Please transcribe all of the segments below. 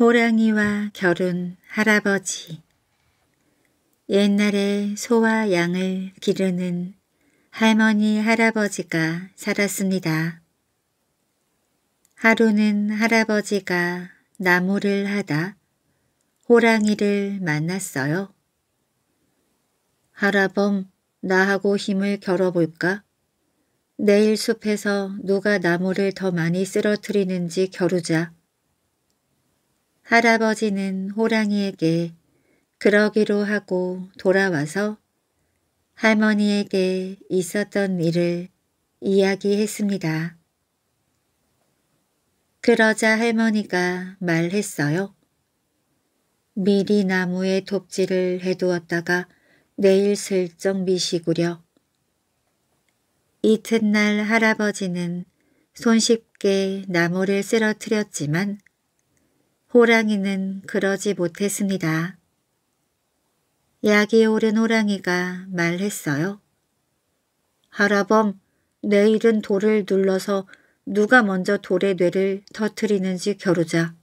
호랑이와 결혼 할아버지 옛날에 소와 양을 기르는 할머니 할아버지가 살았습니다. 하루는 할아버지가 나무를 하다 호랑이를 만났어요. 할아범, 나하고 힘을 겨뤄볼까? 내일 숲에서 누가 나무를 더 많이 쓰러뜨리는지 겨루자. 할아버지는 호랑이에게 그러기로 하고 돌아와서 할머니에게 있었던 일을 이야기했습니다. 그러자 할머니가 말했어요. 미리 나무에 돕지를 해두었다가 내일 슬쩍 미시구려. 이튿날 할아버지는 손쉽게 나무를 쓰러뜨렸지만 호랑이는 그러지 못했습니다. 약이 오른 호랑이가 말했어요. 하라범, 내일은 돌을 눌러서 누가 먼저 돌의 뇌를 터트리는지 겨루자.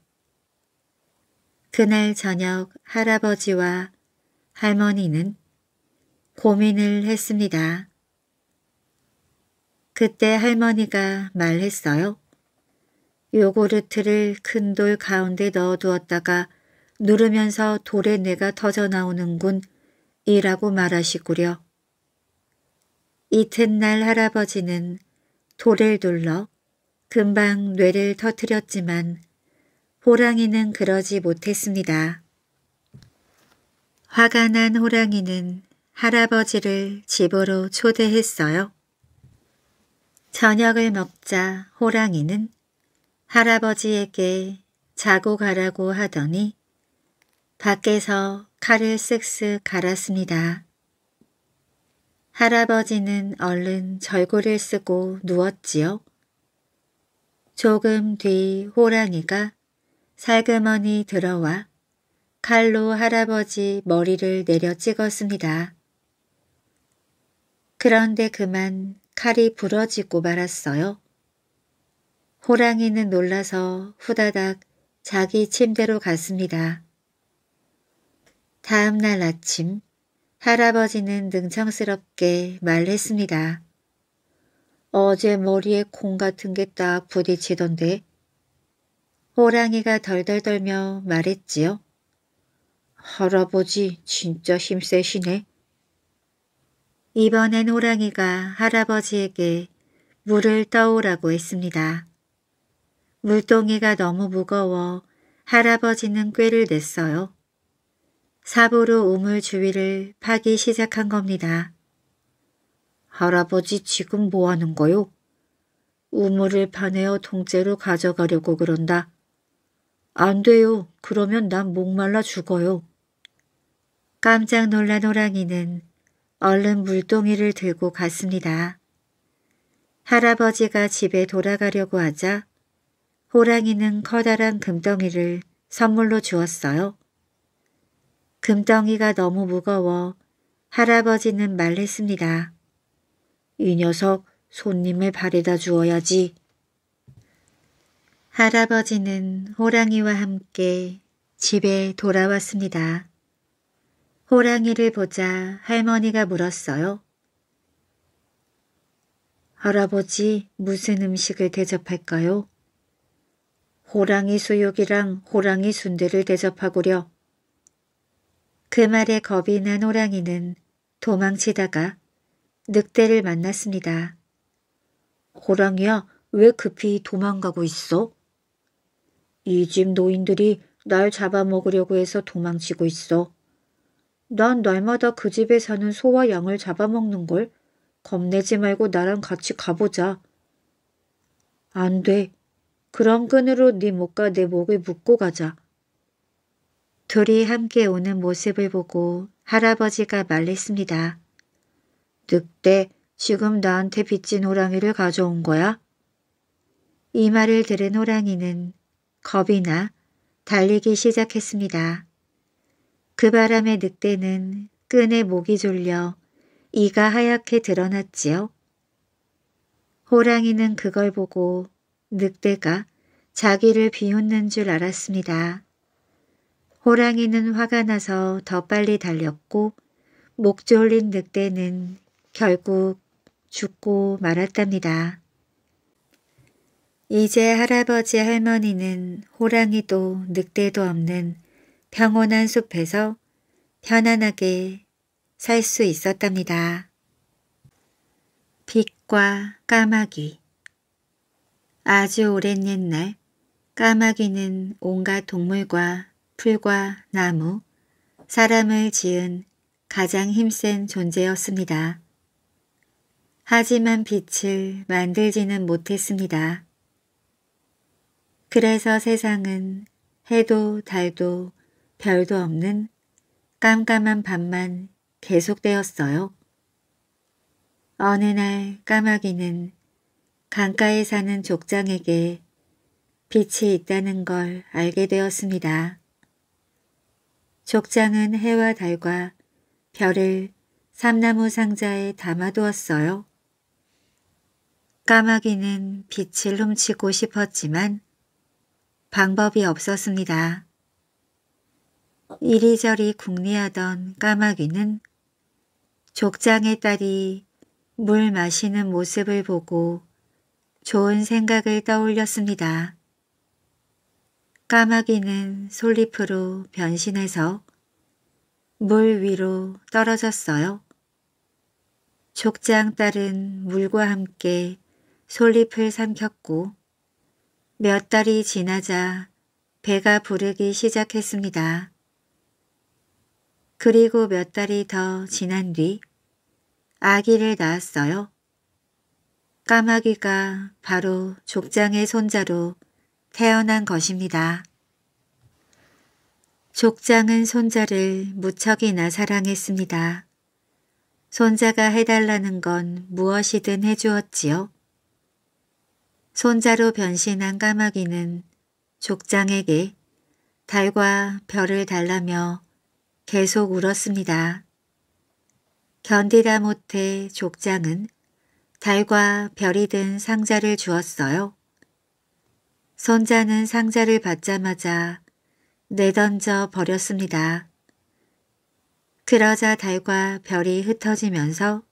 그날 저녁 할아버지와 할머니는 고민을 했습니다. 그때 할머니가 말했어요. 요구르트를 큰 돌 가운데 넣어두었다가 누르면서 돌의 뇌가 터져나오는군 이라고 말하시구려. 이튿날 할아버지는 돌을 둘러 금방 뇌를 터뜨렸지만 호랑이는 그러지 못했습니다. 화가 난 호랑이는 할아버지를 집으로 초대했어요. 저녁을 먹자 호랑이는 할아버지에게 자고 가라고 하더니 밖에서 칼을 쓱쓱 갈았습니다. 할아버지는 얼른 절구를 쓰고 누웠지요. 조금 뒤 호랑이가 살그머니 들어와 칼로 할아버지 머리를 내려 찍었습니다. 그런데 그만 칼이 부러지고 말았어요. 호랑이는 놀라서 후다닥 자기 침대로 갔습니다. 다음 날 아침 할아버지는 능청스럽게 말했습니다. 어제 머리에 콩 같은 게 딱 부딪히던데 호랑이가 덜덜덜며 말했지요. 할아버지 진짜 힘세시네. 이번엔 호랑이가 할아버지에게 물을 떠오라고 했습니다. 물동이가 너무 무거워 할아버지는 꾀를 냈어요. 사보로 우물 주위를 파기 시작한 겁니다. 할아버지 지금 뭐 하는 거요? 우물을 파내어 통째로 가져가려고 그런다. 안 돼요. 그러면 난 목말라 죽어요. 깜짝 놀란 호랑이는 얼른 물동이를 들고 갔습니다. 할아버지가 집에 돌아가려고 하자 호랑이는 커다란 금덩이를 선물로 주었어요. 금덩이가 너무 무거워 할아버지는 말했습니다. 이 녀석 손님의 발에다 주어야지. 할아버지는 호랑이와 함께 집에 돌아왔습니다. 호랑이를 보자 할머니가 물었어요. 할아버지 무슨 음식을 대접할까요? 호랑이 수육이랑 호랑이 순대를 대접하고려. 그 말에 겁이 난 호랑이는 도망치다가 늑대를 만났습니다. 호랑이야, 왜 급히 도망가고 있어? 이 집 노인들이 날 잡아먹으려고 해서 도망치고 있어. 난 날마다 그 집에 사는 소와 양을 잡아먹는 걸 겁내지 말고 나랑 같이 가보자. 안 돼. 그런 끈으로 네 목과 내 목을 묶고 가자. 둘이 함께 오는 모습을 보고 할아버지가 말했습니다 늑대, 지금 나한테 빚진 호랑이를 가져온 거야? 이 말을 들은 호랑이는 겁이 나 달리기 시작했습니다. 그 바람에 늑대는 끈에 목이 졸려 이가 하얗게 드러났지요. 호랑이는 그걸 보고 늑대가 자기를 비웃는 줄 알았습니다. 호랑이는 화가 나서 더 빨리 달렸고 목 졸린 늑대는 결국 죽고 말았답니다. 이제 할아버지 할머니는 호랑이도 늑대도 없는 평온한 숲에서 편안하게 살 수 있었답니다. 빛과 까마귀 아주 오랜 옛날 까마귀는 온갖 동물과 풀과 나무, 사람을 지은 가장 힘센 존재였습니다. 하지만 빛을 만들지는 못했습니다. 그래서 세상은 해도 달도 별도 없는 깜깜한 밤만 계속되었어요. 어느 날 까마귀는 강가에 사는 족장에게 빛이 있다는 걸 알게 되었습니다. 족장은 해와 달과 별을 삼나무 상자에 담아두었어요. 까마귀는 빛을 훔치고 싶었지만 방법이 없었습니다. 이리저리 궁리하던 까마귀는 족장의 딸이 물 마시는 모습을 보고 좋은 생각을 떠올렸습니다. 까마귀는 솔잎으로 변신해서 물 위로 떨어졌어요. 족장딸은 물과 함께 솔잎을 삼켰고 몇 달이 지나자 배가 부르기 시작했습니다. 그리고 몇 달이 더 지난 뒤 아기를 낳았어요. 까마귀가 바로 족장의 손자로 태어난 것입니다. 족장은 손자를 무척이나 사랑했습니다. 손자가 해달라는 건 무엇이든 해주었지요. 손자로 변신한 까마귀는 족장에게 달과 별을 달라며 계속 울었습니다. 견디다 못해 족장은 달과 별이 든 상자를 주었어요. 손자는 상자를 받자마자 내던져 버렸습니다. 그러자 달과 별이 흩어지면서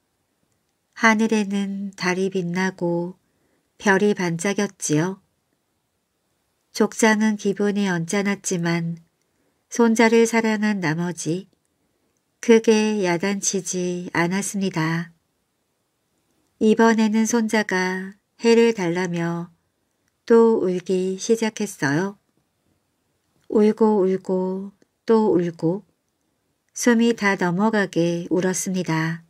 하늘에는 달이 빛나고 별이 반짝였지요. 족장은 기분이 언짢았지만 손자를 사랑한 나머지 크게 야단치지 않았습니다. 이번에는 손자가 해를 달라며 또 울기 시작했어요. 울고 울고 또 울고 숨이 다 넘어가게 울었습니다.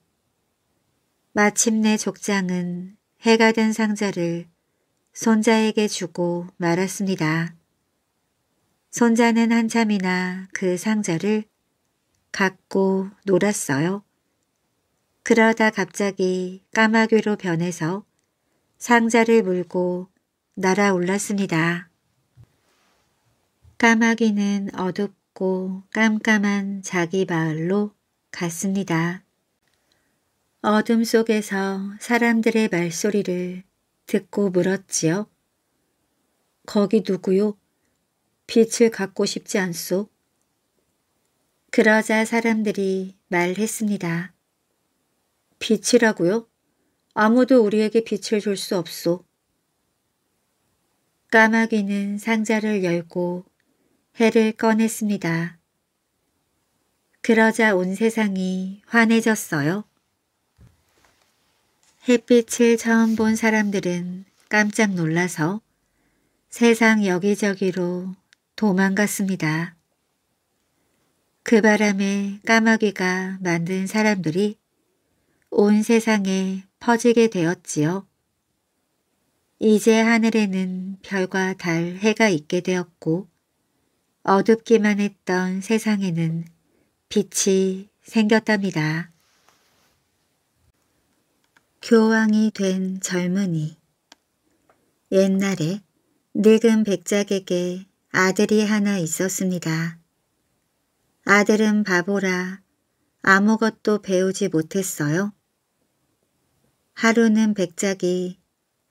마침내 족장은 해가 된 상자를 손자에게 주고 말았습니다. 손자는 한참이나 그 상자를 갖고 놀았어요. 그러다 갑자기 까마귀로 변해서 상자를 물고 날아올랐습니다. 까마귀는 어둡고 깜깜한 자기 마을로 갔습니다. 어둠 속에서 사람들의 말소리를 듣고 물었지요. 거기 누구요? 빛을 갖고 싶지 않소? 그러자 사람들이 말했습니다. 빛이라고요? 아무도 우리에게 빛을 줄 수 없소. 까마귀는 상자를 열고 해를 꺼냈습니다. 그러자 온 세상이 환해졌어요. 햇빛을 처음 본 사람들은 깜짝 놀라서 세상 여기저기로 도망갔습니다. 그 바람에 까마귀가 만든 사람들이 온 세상에 퍼지게 되었지요. 이제 하늘에는 별과 달, 해가 있게 되었고 어둡기만 했던 세상에는 빛이 생겼답니다. 교황이 된 젊은이 옛날에 늙은 백작에게 아들이 하나 있었습니다. 아들은 바보라 아무것도 배우지 못했어요. 하루는 백작이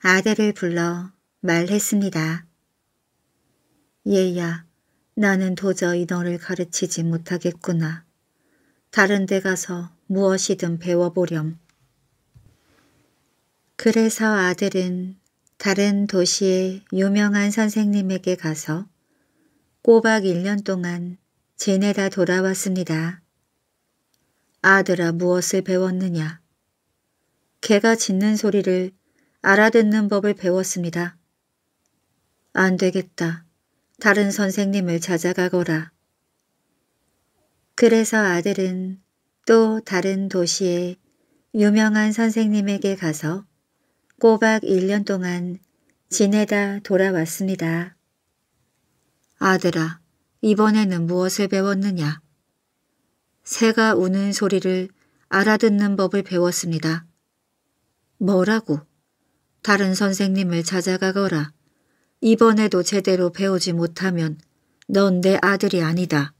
아들을 불러 말했습니다. 얘야, 나는 도저히 너를 가르치지 못하겠구나. 다른 데 가서 무엇이든 배워보렴. 그래서 아들은 다른 도시의 유명한 선생님에게 가서 꼬박 1년 동안 지내다 돌아왔습니다. 아들아 무엇을 배웠느냐? 개가 짖는 소리를 알아듣는 법을 배웠습니다. 안 되겠다. 다른 선생님을 찾아가거라. 그래서 아들은 또 다른 도시에 유명한 선생님에게 가서 꼬박 1년 동안 지내다 돌아왔습니다. 아들아, 이번에는 무엇을 배웠느냐? 새가 우는 소리를 알아듣는 법을 배웠습니다. 뭐라고? 다른 선생님을 찾아가거라. 이번에도 제대로 배우지 못하면 넌 내 아들이 아니다.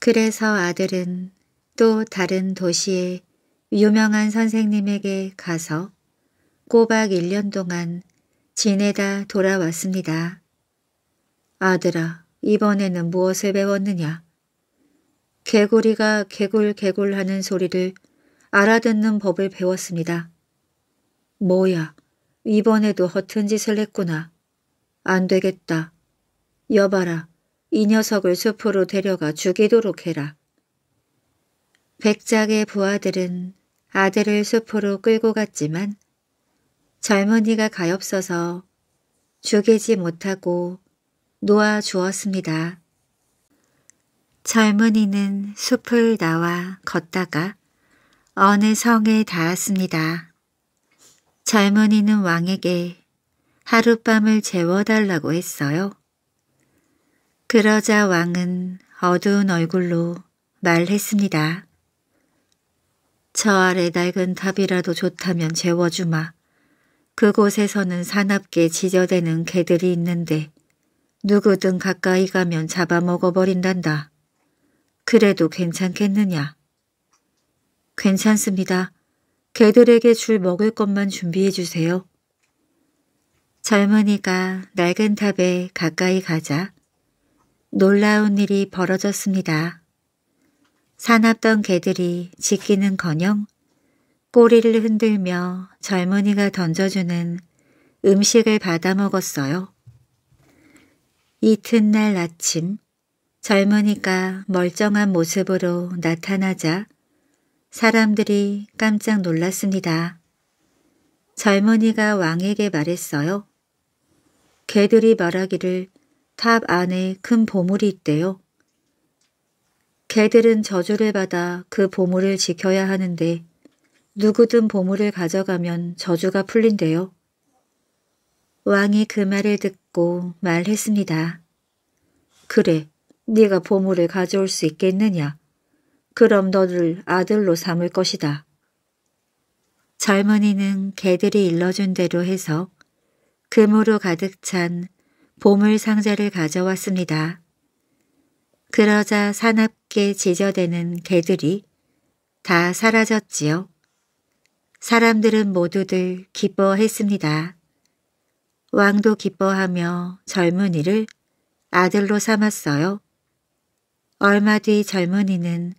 그래서 아들은 또 다른 도시에 유명한 선생님에게 가서 꼬박 1년 동안 지내다 돌아왔습니다. 아들아, 이번에는 무엇을 배웠느냐? 개구리가 개굴개굴하는 소리를 알아듣는 법을 배웠습니다. 뭐야, 이번에도 허튼 짓을 했구나. 안 되겠다. 여봐라, 이 녀석을 숲으로 데려가 죽이도록 해라. 백작의 부하들은 아들을 숲으로 끌고 갔지만 젊은이가 가엾어서 죽이지 못하고 놓아 주었습니다. 젊은이는 숲을 나와 걷다가 어느 성에 닿았습니다. 젊은이는 왕에게 하룻밤을 재워달라고 했어요. 그러자 왕은 어두운 얼굴로 말했습니다. 저 아래 낡은 탑이라도 좋다면 재워주마. 그곳에서는 사납게 지저대는 개들이 있는데 누구든 가까이 가면 잡아먹어버린단다. 그래도 괜찮겠느냐? 괜찮습니다. 개들에게 줄 먹을 것만 준비해 주세요. 젊은이가 낡은 탑에 가까이 가자 놀라운 일이 벌어졌습니다. 사납던 개들이 지키는커녕 꼬리를 흔들며 젊은이가 던져주는 음식을 받아 먹었어요. 이튿날 아침 젊은이가 멀쩡한 모습으로 나타나자 사람들이 깜짝 놀랐습니다. 젊은이가 왕에게 말했어요. 개들이 말하기를 탑 안에 큰 보물이 있대요. 개들은 저주를 받아 그 보물을 지켜야 하는데 누구든 보물을 가져가면 저주가 풀린대요. 왕이 그 말을 듣고 말했습니다. 그래, 네가 보물을 가져올 수 있겠느냐? 그럼 너를 아들로 삼을 것이다. 젊은이는 개들이 일러준 대로 해서 금으로 가득 찬 보물 상자를 가져왔습니다. 그러자 사납게 지저대는 개들이 다 사라졌지요. 사람들은 모두들 기뻐했습니다. 왕도 기뻐하며 젊은이를 아들로 삼았어요. 얼마 뒤 젊은이는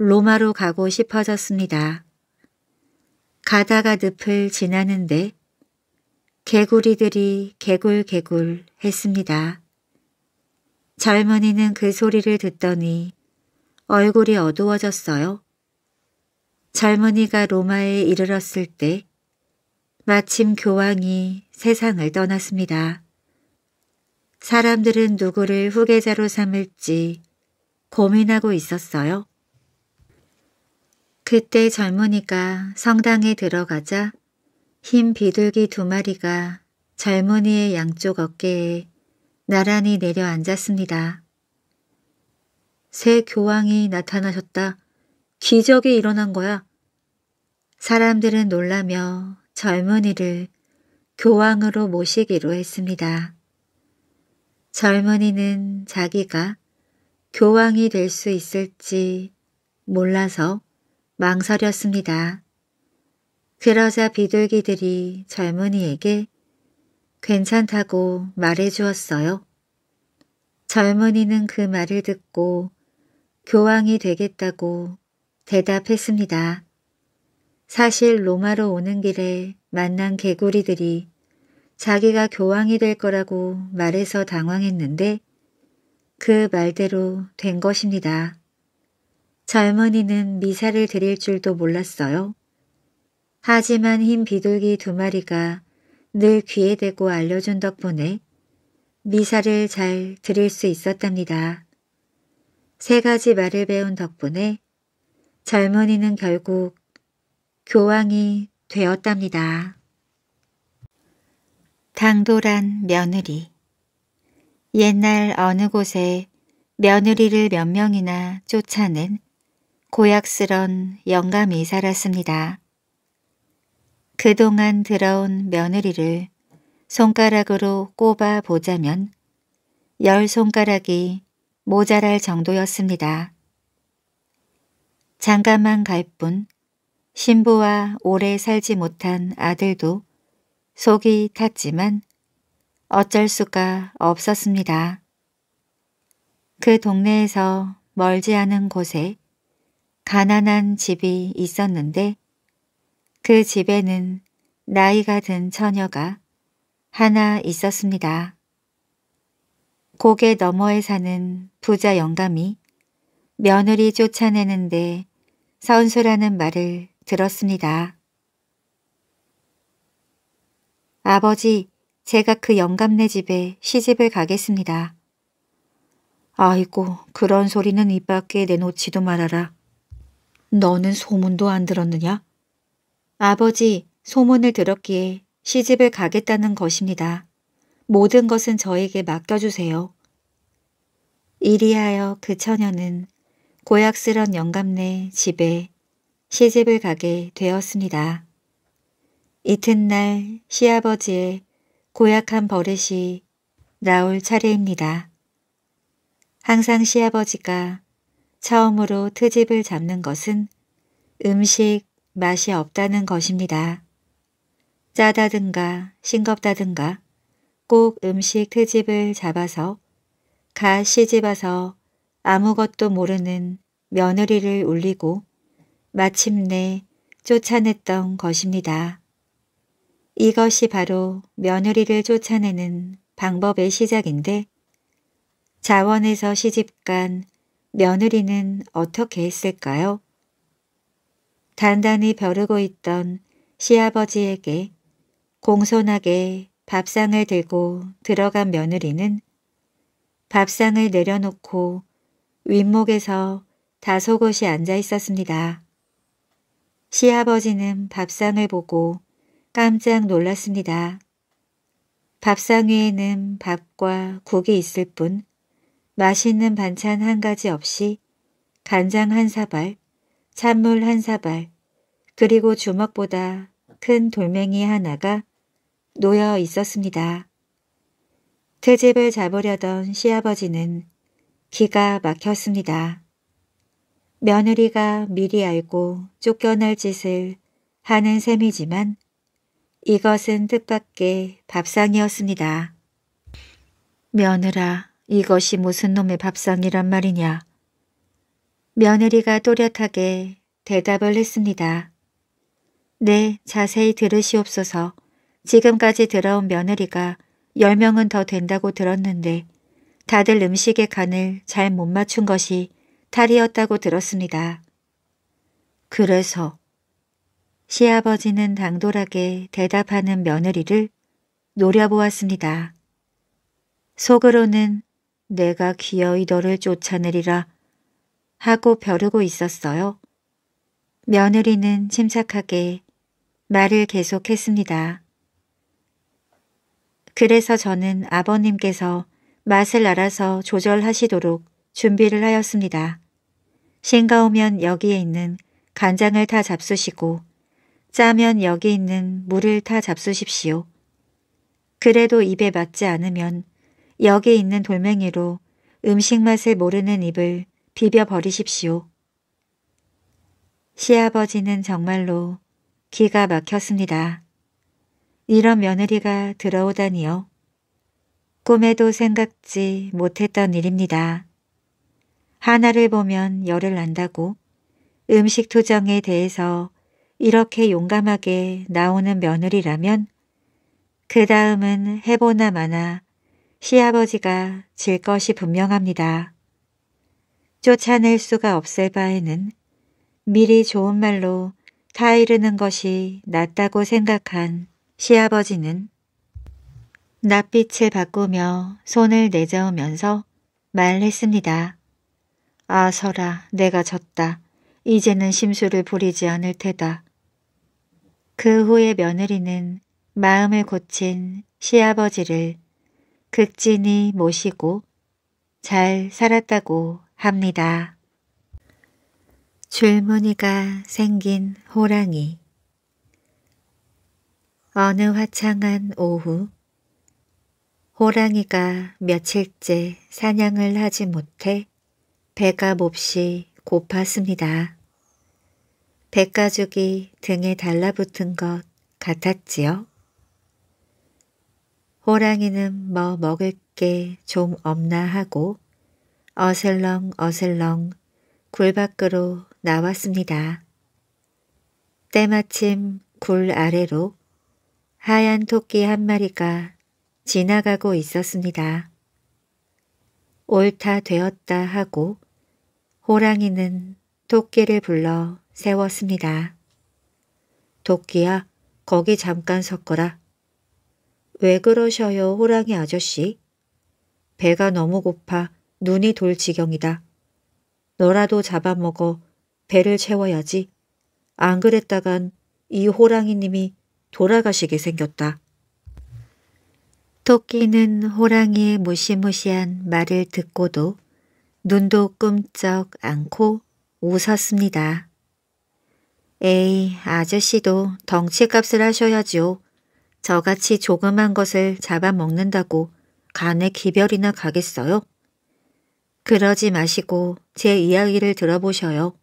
로마로 가고 싶어졌습니다. 가다가 늪을 지나는데 개구리들이 개굴개굴 했습니다. 젊은이는 그 소리를 듣더니 얼굴이 어두워졌어요. 젊은이가 로마에 이르렀을 때 마침 교황이 세상을 떠났습니다. 사람들은 누구를 후계자로 삼을지 고민하고 있었어요. 그때 젊은이가 성당에 들어가자 흰 비둘기 두 마리가 젊은이의 양쪽 어깨에 나란히 내려앉았습니다. 새 교황이 나타나셨다. 기적이 일어난 거야. 사람들은 놀라며 젊은이를 교황으로 모시기로 했습니다. 젊은이는 자기가 교황이 될 수 있을지 몰라서 망설였습니다. 그러자 비둘기들이 젊은이에게 괜찮다고 말해주었어요. 젊은이는 그 말을 듣고 교황이 되겠다고 대답했습니다. 사실 로마로 오는 길에 만난 개구리들이 자기가 교황이 될 거라고 말해서 당황했는데 그 말대로 된 것입니다. 젊은이는 미사를 드릴 줄도 몰랐어요. 하지만 흰 비둘기 두 마리가 늘 귀에 대고 알려준 덕분에 미사를 잘 드릴 수 있었답니다. 세 가지 말을 배운 덕분에 젊은이는 결국 교황이 되었답니다. 당돌한 며느리 옛날 어느 곳에 며느리를 몇 명이나 쫓아낸 고약스런 영감이 살았습니다. 그동안 들어온 며느리를 손가락으로 꼽아 보자면 열 손가락이 모자랄 정도였습니다. 잠깐만 갈 뿐 신부와 오래 살지 못한 아들도 속이 탔지만 어쩔 수가 없었습니다. 그 동네에서 멀지 않은 곳에 가난한 집이 있었는데 그 집에는 나이가 든 처녀가 하나 있었습니다. 고개 너머에 사는 부자 영감이 며느리 쫓아내는데 선수라는 말을 들었습니다. 아버지, 제가 그 영감네 집에 시집을 가겠습니다. 아이고, 그런 소리는 입 밖에 내놓지도 말아라. 너는 소문도 안 들었느냐? 아버지, 소문을 들었기에 시집을 가겠다는 것입니다. 모든 것은 저에게 맡겨주세요. 이리하여 그 처녀는 고약스런 영감네 집에 시집을 가게 되었습니다. 이튿날 시아버지의 고약한 버릇이 나올 차례입니다. 항상 시아버지가 처음으로 트집을 잡는 것은 음식 맛이 없다는 것입니다. 짜다든가 싱겁다든가 꼭 음식 트집을 잡아서 가 시집와서 아무것도 모르는 며느리를 울리고 마침내 쫓아냈던 것입니다. 이것이 바로 며느리를 쫓아내는 방법의 시작인데 자원에서 시집간 며느리는 어떻게 했을까요? 단단히 벼르고 있던 시아버지에게 공손하게 밥상을 들고 들어간 며느리는 밥상을 내려놓고 윗목에서 다소곳이 앉아 있었습니다. 시아버지는 밥상을 보고 깜짝 놀랐습니다. 밥상 위에는 밥과 국이 있을 뿐 맛있는 반찬 한 가지 없이 간장 한 사발, 찬물 한 사발, 그리고 주먹보다 큰 돌멩이 하나가 놓여 있었습니다. 트집을 그 잡으려던 시아버지는 기가 막혔습니다. 며느리가 미리 알고 쫓겨날 짓을 하는 셈이지만 이것은 뜻밖의 밥상이었습니다. 며느라, 이것이 무슨 놈의 밥상이란 말이냐. 며느리가 또렷하게 대답을 했습니다. 네, 자세히 들으시옵소서. 지금까지 들어온 며느리가 10명은 더 된다고 들었는데 다들 음식의 간을 잘 못 맞춘 것이 탈이었다고 들었습니다. 그래서 시아버지는 당돌하게 대답하는 며느리를 노려보았습니다. 속으로는 내가 기어이 너를 쫓아내리라 하고 벼르고 있었어요. 며느리는 침착하게 말을 계속했습니다. 그래서 저는 아버님께서 맛을 알아서 조절하시도록 준비를 하였습니다. 싱가우면 여기에 있는 간장을 다 잡수시고 짜면 여기 있는 물을 다 잡수십시오. 그래도 입에 맞지 않으면 여기 있는 돌멩이로 음식 맛을 모르는 입을 비벼버리십시오. 시아버지는 정말로 기가 막혔습니다. 이런 며느리가 들어오다니요. 꿈에도 생각지 못했던 일입니다. 하나를 보면 열을 난다고 음식 투정에 대해서 이렇게 용감하게 나오는 며느리라면 그 다음은 해보나 마나 시아버지가 질 것이 분명합니다. 쫓아낼 수가 없을 바에는 미리 좋은 말로 타이르는 것이 낫다고 생각한 시아버지는 낯빛을 바꾸며 손을 내저으면서 말했습니다. 아 서라, 내가 졌다. 이제는 심술을 부리지 않을 테다. 그 후에 며느리는 마음을 고친 시아버지를 극진히 그 모시고 잘 살았다고 합니다. 줄무늬가 생긴 호랑이 어느 화창한 오후 호랑이가 며칠째 사냥을 하지 못해 배가 몹시 고팠습니다. 백가죽이 등에 달라붙은 것 같았지요. 호랑이는 뭐 먹을 게 좀 없나 하고 어슬렁 어슬렁 굴 밖으로 나왔습니다. 때마침 굴 아래로 하얀 토끼 한 마리가 지나가고 있었습니다. 옳다 되었다 하고 호랑이는 토끼를 불러 세웠습니다. 토끼야 거기 잠깐 섰거라. 왜 그러셔요, 호랑이 아저씨? 배가 너무 고파 눈이 돌 지경이다. 너라도 잡아먹어 배를 채워야지. 안 그랬다간 이 호랑이님이 돌아가시게 생겼다. 토끼는 호랑이의 무시무시한 말을 듣고도 눈도 끔쩍 않고 웃었습니다. 에이, 아저씨도 덩치값을 하셔야지요. 저같이 조그만 것을 잡아먹는다고 간에 기별이나 가겠어요? 그러지 마시고 제 이야기를 들어보셔요.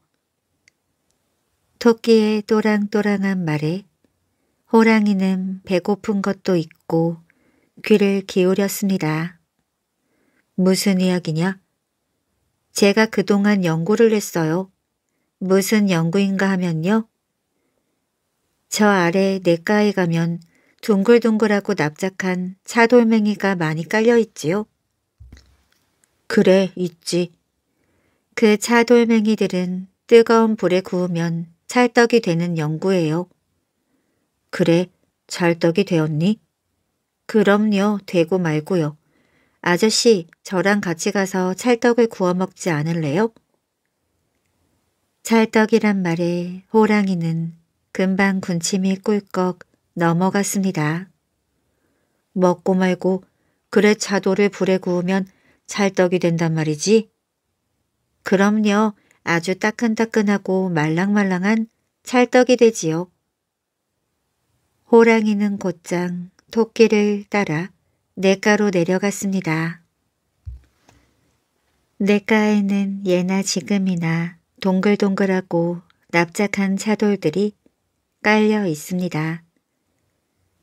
토끼의 또랑또랑한 말에 호랑이는 배고픈 것도 있고 귀를 기울였습니다. 무슨 이야기냐? 제가 그동안 연구를 했어요. 무슨 연구인가 하면요. 저 아래 내과에 가면 둥글둥글하고 납작한 차돌멩이가 많이 깔려 있지요. 그래, 있지. 그 차돌멩이들은 뜨거운 불에 구우면 찰떡이 되는 연구예요. 그래, 찰떡이 되었니? 그럼요, 되고 말고요. 아저씨, 저랑 같이 가서 찰떡을 구워 먹지 않을래요? 찰떡이란 말에 호랑이는 금방 군침이 꿀꺽 넘어갔습니다. 먹고 말고 그래 차도를 불에 구우면 찰떡이 된단 말이지. 그럼요. 아주 따끈따끈하고 말랑말랑한 찰떡이 되지요. 호랑이는 곧장 토끼를 따라 냇가로 내려갔습니다. 냇가에는 예나 지금이나 동글동글하고 납작한 차돌들이 깔려 있습니다.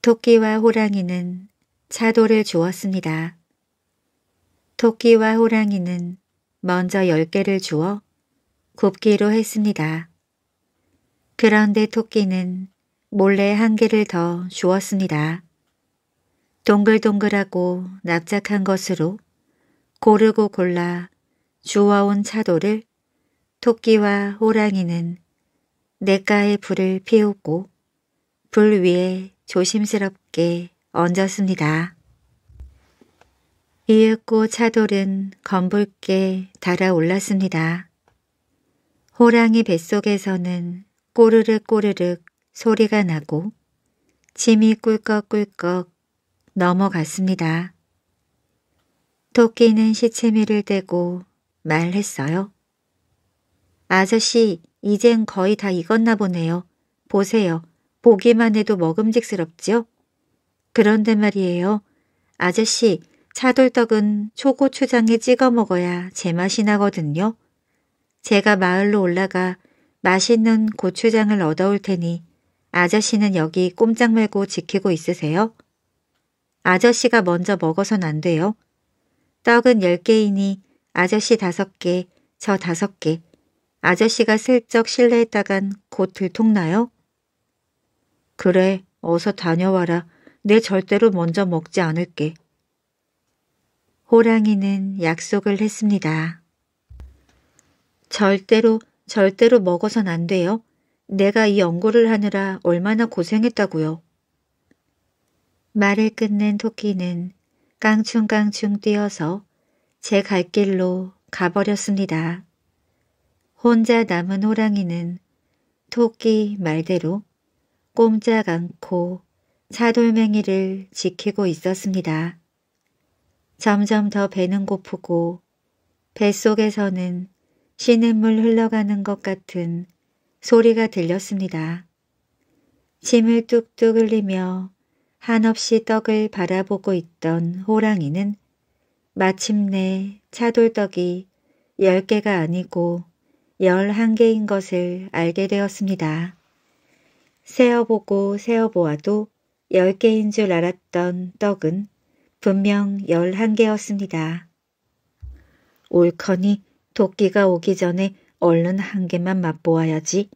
토끼와 호랑이는 차도를 주었습니다. 토끼와 호랑이는 먼저 열개를 주어 굽기로 했습니다. 그런데 토끼는 몰래 한 개를 더 주었습니다. 동글동글하고 납작한 것으로 고르고 골라 주워온 차도를 토끼와 호랑이는 냇가에 불을 피우고 불 위에 조심스럽게 얹었습니다. 이윽고 차돌은 검붉게 달아올랐습니다. 호랑이 뱃속에서는 꼬르륵 꼬르륵 소리가 나고 침이 꿀꺽꿀꺽 넘어갔습니다. 토끼는 시체미를 대고 말했어요. 아저씨, 이젠 거의 다 익었나 보네요. 보세요. 보기만 해도 먹음직스럽지요? 그런데 말이에요. 아저씨, 차돌떡은 초고추장에 찍어 먹어야 제맛이 나거든요. 제가 마을로 올라가 맛있는 고추장을 얻어올 테니 아저씨는 여기 꼼짝 말고 지키고 있으세요. 아저씨가 먼저 먹어선 안 돼요. 떡은 10개이니 아저씨 5개, 저 5개. 아저씨가 슬쩍 실례했다간 곧 들통나요? 그래, 어서 다녀와라. 내 절대로 먼저 먹지 않을게. 호랑이는 약속을 했습니다. 절대로, 절대로 먹어선 안 돼요. 내가 이 연구를 하느라 얼마나 고생했다고요. 말을 끝낸 토끼는 깡충깡충 뛰어서 제 갈 길로 가버렸습니다. 혼자 남은 호랑이는 토끼 말대로 꼼짝 않고 차돌맹이를 지키고 있었습니다. 점점 더 배는 고프고 뱃속에서는 쉬는 물 흘러가는 것 같은 소리가 들렸습니다. 침을 뚝뚝 흘리며 한없이 떡을 바라보고 있던 호랑이는 마침내 차돌떡이 10개가 아니고 11개인 것을 알게 되었습니다. 세어보고 세어보아도 10개인 줄 알았던 떡은 분명 11개였습니다. 옳거니 도끼가 오기 전에 얼른 한 개만 맛보아야지.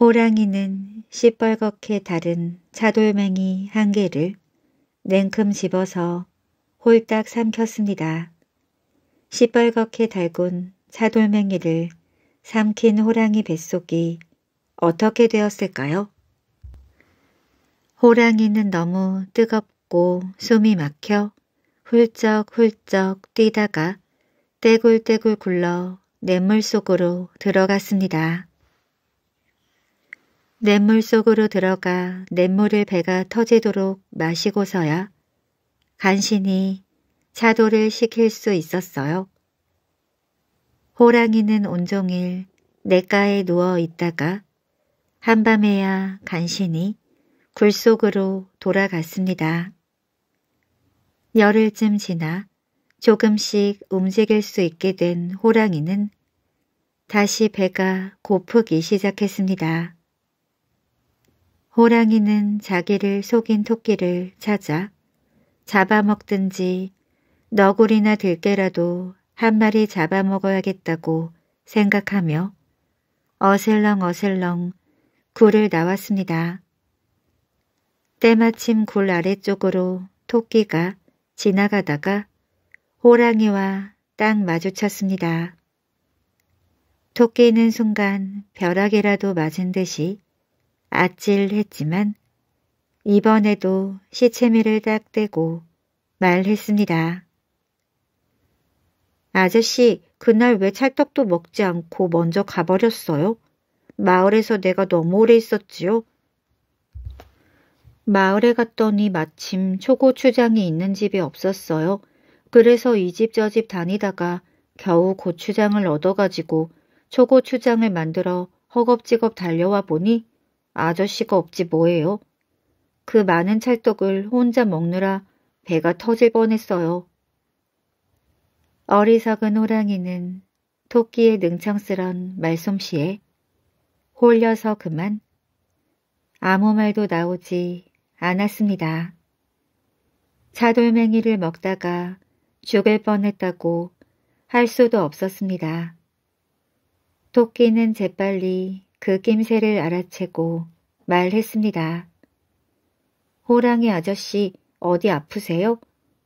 호랑이는 시뻘겋게 다른 차돌맹이 한 개를 냉큼 집어서 홀딱 삼켰습니다. 시뻘겋게 달군 차돌맹이를 삼킨 호랑이 뱃속이 어떻게 되었을까요? 호랑이는 너무 뜨겁고 숨이 막혀 훌쩍훌쩍 뛰다가 떼굴떼굴 굴러 냇물 속으로 들어갔습니다. 냇물 속으로 들어가 냇물을 배가 터지도록 마시고서야 간신히 차도를 시킬 수 있었어요. 호랑이는 온종일 냇가에 누워 있다가 한밤에야 간신히 굴속으로 돌아갔습니다. 열흘쯤 지나 조금씩 움직일 수 있게 된 호랑이는 다시 배가 고프기 시작했습니다. 호랑이는 자기를 속인 토끼를 찾아 잡아먹든지 너구리나 들깨라도 한 마리 잡아먹어야겠다고 생각하며 어슬렁어슬렁 굴을 나왔습니다. 때마침 굴 아래쪽으로 토끼가 지나가다가 호랑이와 딱 마주쳤습니다. 토끼는 순간 벼락이라도 맞은 듯이 아찔했지만 이번에도 시체미를 딱 떼고 말했습니다. 아저씨, 그날 왜 찰떡도 먹지 않고 먼저 가버렸어요? 마을에서 내가 너무 오래 있었지요. 마을에 갔더니 마침 초고추장이 있는 집이 없었어요. 그래서 이 집 저 집 다니다가 겨우 고추장을 얻어가지고 초고추장을 만들어 허겁지겁 달려와 보니 아저씨가 없지 뭐예요. 그 많은 찰떡을 혼자 먹느라 배가 터질 뻔했어요. 어리석은 호랑이는 토끼의 능창스런 말솜씨에 홀려서 그만 아무 말도 나오지 않았습니다. 차돌맹이를 먹다가 죽을 뻔했다고 할 수도 없었습니다. 토끼는 재빨리 그 낌새를 알아채고 말했습니다. 호랑이 아저씨 어디 아프세요?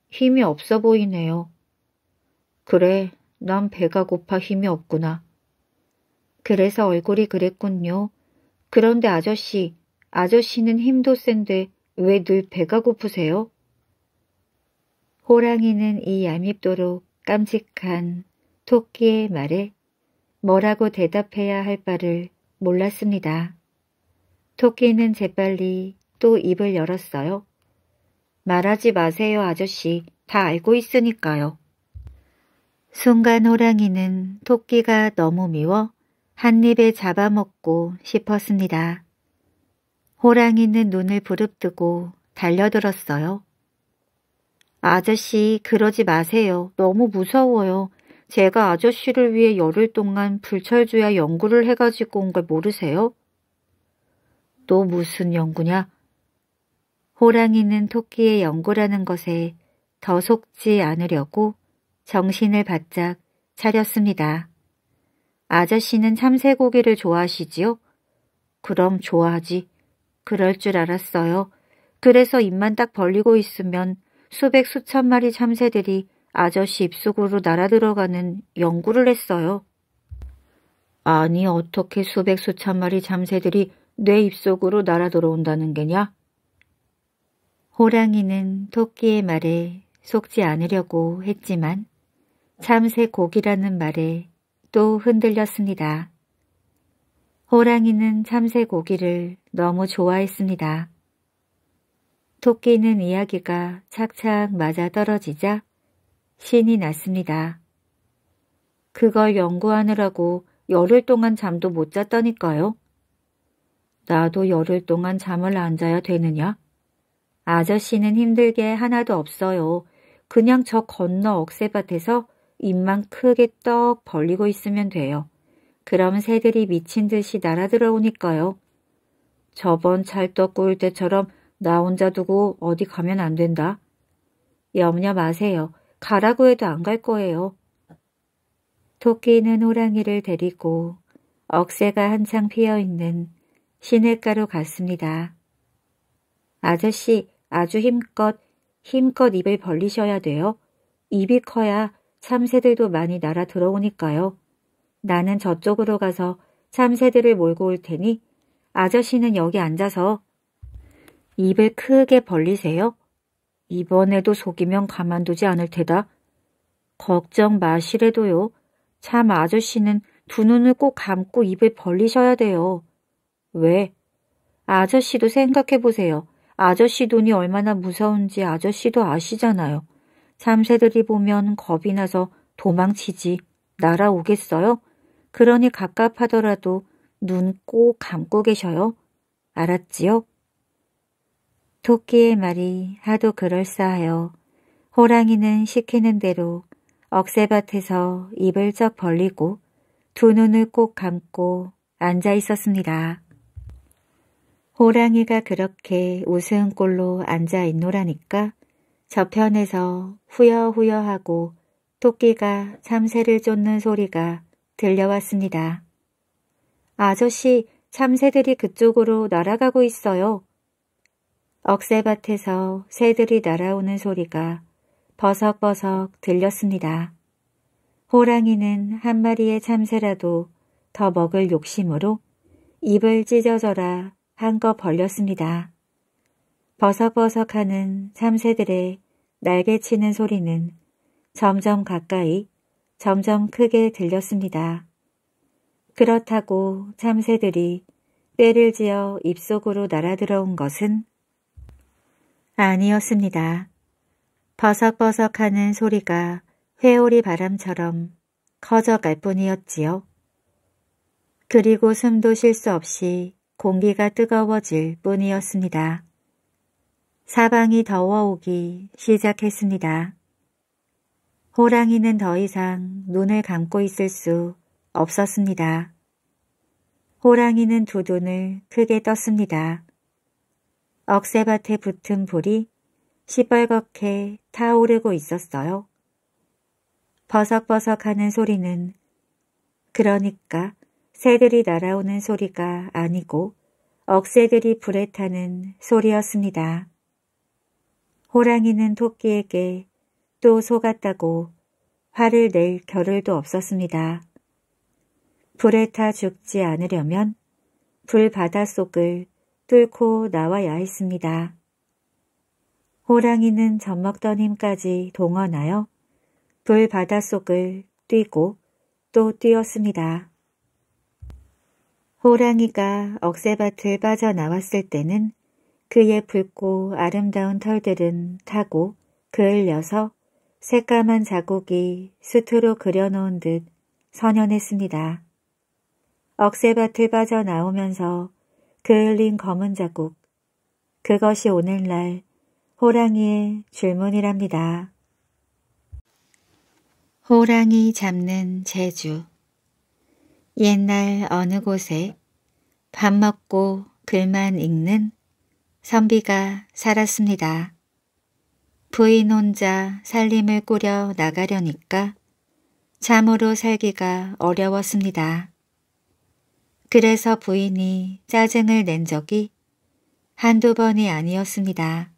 힘이 없어 보이네요. 그래, 난 배가 고파 힘이 없구나. 그래서 얼굴이 그랬군요. 그런데 아저씨, 아저씨는 힘도 센데 왜 늘 배가 고프세요? 호랑이는 이 얄밉도록 깜찍한 토끼의 말에 뭐라고 대답해야 할 바를 몰랐습니다. 토끼는 재빨리 또 입을 열었어요. 말하지 마세요 아저씨. 다 알고 있으니까요. 순간 호랑이는 토끼가 너무 미워 한 입에 잡아먹고 싶었습니다. 호랑이는 눈을 부릅뜨고 달려들었어요. 아저씨 그러지 마세요. 너무 무서워요. 제가 아저씨를 위해 열흘 동안 불철주야 연구를 해가지고 온 걸 모르세요? 또 무슨 연구냐? 호랑이는 토끼의 연구라는 것에 더 속지 않으려고 정신을 바짝 차렸습니다. 아저씨는 참새고기를 좋아하시지요? 그럼 좋아하지. 그럴 줄 알았어요. 그래서 입만 딱 벌리고 있으면 수백 수천 마리 참새들이 아저씨 입속으로 날아들어가는 연구를 했어요. 아니 어떻게 수백 수천 마리 참새들이 뇌 입속으로 날아들어온다는 게냐? 호랑이는 토끼의 말에 속지 않으려고 했지만 참새 고기라는 말에 또 흔들렸습니다. 호랑이는 참새 고기를 너무 좋아했습니다. 토끼는 이야기가 착착 맞아 떨어지자 신이 났습니다. 그걸 연구하느라고 열흘 동안 잠도 못 잤다니까요. 나도 열흘 동안 잠을 안 자야 되느냐? 아저씨는 힘들게 하나도 없어요. 그냥 저 건너 억새밭에서 입만 크게 떡 벌리고 있으면 돼요. 그럼 새들이 미친 듯이 날아들어오니까요. 저번 찰떡 구울 때처럼 나 혼자 두고 어디 가면 안 된다. 염려 마세요. 가라고 해도 안 갈 거예요. 토끼는 호랑이를 데리고 억새가 한창 피어있는 시냇가로 갔습니다. 아저씨, 아주 힘껏, 힘껏 입을 벌리셔야 돼요. 입이 커야 참새들도 많이 날아 들어오니까요. 나는 저쪽으로 가서 참새들을 몰고 올 테니 아저씨는 여기 앉아서 입을 크게 벌리세요. 이번에도 속이면 가만두지 않을 테다. 걱정 마시래도요. 참 아저씨는 두 눈을 꼭 감고 입을 벌리셔야 돼요. 왜? 아저씨도 생각해 보세요. 아저씨 돈이 얼마나 무서운지 아저씨도 아시잖아요. 삼새들이 보면 겁이 나서 도망치지 날아오겠어요? 그러니 갑갑하더라도 눈 꼭 감고 계셔요. 알았지요? 토끼의 말이 하도 그럴싸하여 호랑이는 시키는 대로 억새밭에서 입을 쩍 벌리고 두 눈을 꼭 감고 앉아 있었습니다. 호랑이가 그렇게 우스운꼴로 앉아 있노라니까 저편에서 후여후여하고 토끼가 참새를 쫓는 소리가 들려왔습니다. 아저씨, 참새들이 그쪽으로 날아가고 있어요. 억새밭에서 새들이 날아오는 소리가 버석버석 들렸습니다. 호랑이는 한 마리의 참새라도 더 먹을 욕심으로 입을 찢어져라 한껏 벌렸습니다. 버석버석하는 참새들의 날개치는 소리는 점점 가까이 점점 크게 들렸습니다. 그렇다고 참새들이 때를 지어 입속으로 날아들어온 것은 아니었습니다. 버석버석하는 소리가 회오리 바람처럼 커져갈 뿐이었지요. 그리고 숨도 쉴 수 없이 공기가 뜨거워질 뿐이었습니다. 사방이 더워오기 시작했습니다. 호랑이는 더 이상 눈을 감고 있을 수 없었습니다. 호랑이는 두 눈을 크게 떴습니다. 억새밭에 붙은 불이 시뻘겋게 타오르고 있었어요. 버석버석하는 소리는 그러니까 새들이 날아오는 소리가 아니고 억새들이 불에 타는 소리였습니다. 호랑이는 토끼에게 또 속았다고 화를 낼 겨를도 없었습니다. 불에 타 죽지 않으려면 불 바닷속을 뚫고 나와야 했습니다. 호랑이는 젖먹던 힘까지 동원하여 불 바닷속을 뛰고 또 뛰었습니다. 호랑이가 억새밭을 빠져나왔을 때는 그의 붉고 아름다운 털들은 타고 그을려서 새까만 자국이 수트로 그려놓은 듯 선연했습니다. 억새밭을 빠져나오면서 그을린 검은 자국, 그것이 오늘날 호랑이의 질문이랍니다 호랑이 잡는 제주 옛날 어느 곳에 밥 먹고 글만 읽는 선비가 살았습니다. 부인 혼자 살림을 꾸려 나가려니까 참으로 살기가 어려웠습니다. 그래서 부인이 짜증을 낸 적이 한두 번이 아니었습니다.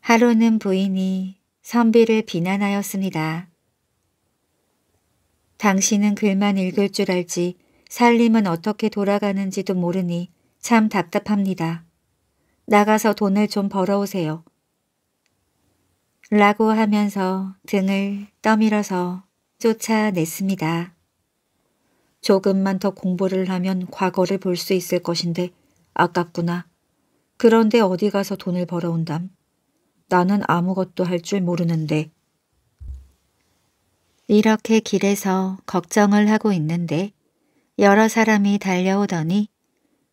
하루는 부인이 선비를 비난하였습니다. 당신은 글만 읽을 줄 알지 살림은 어떻게 돌아가는지도 모르니 참 답답합니다. 나가서 돈을 좀 벌어오세요. 라고 하면서 등을 떠밀어서 쫓아냈습니다. 조금만 더 공부를 하면 과거를 볼 수 있을 것인데 아깝구나. 그런데 어디 가서 돈을 벌어온담. 나는 아무것도 할 줄 모르는데. 이렇게 길에서 걱정을 하고 있는데 여러 사람이 달려오더니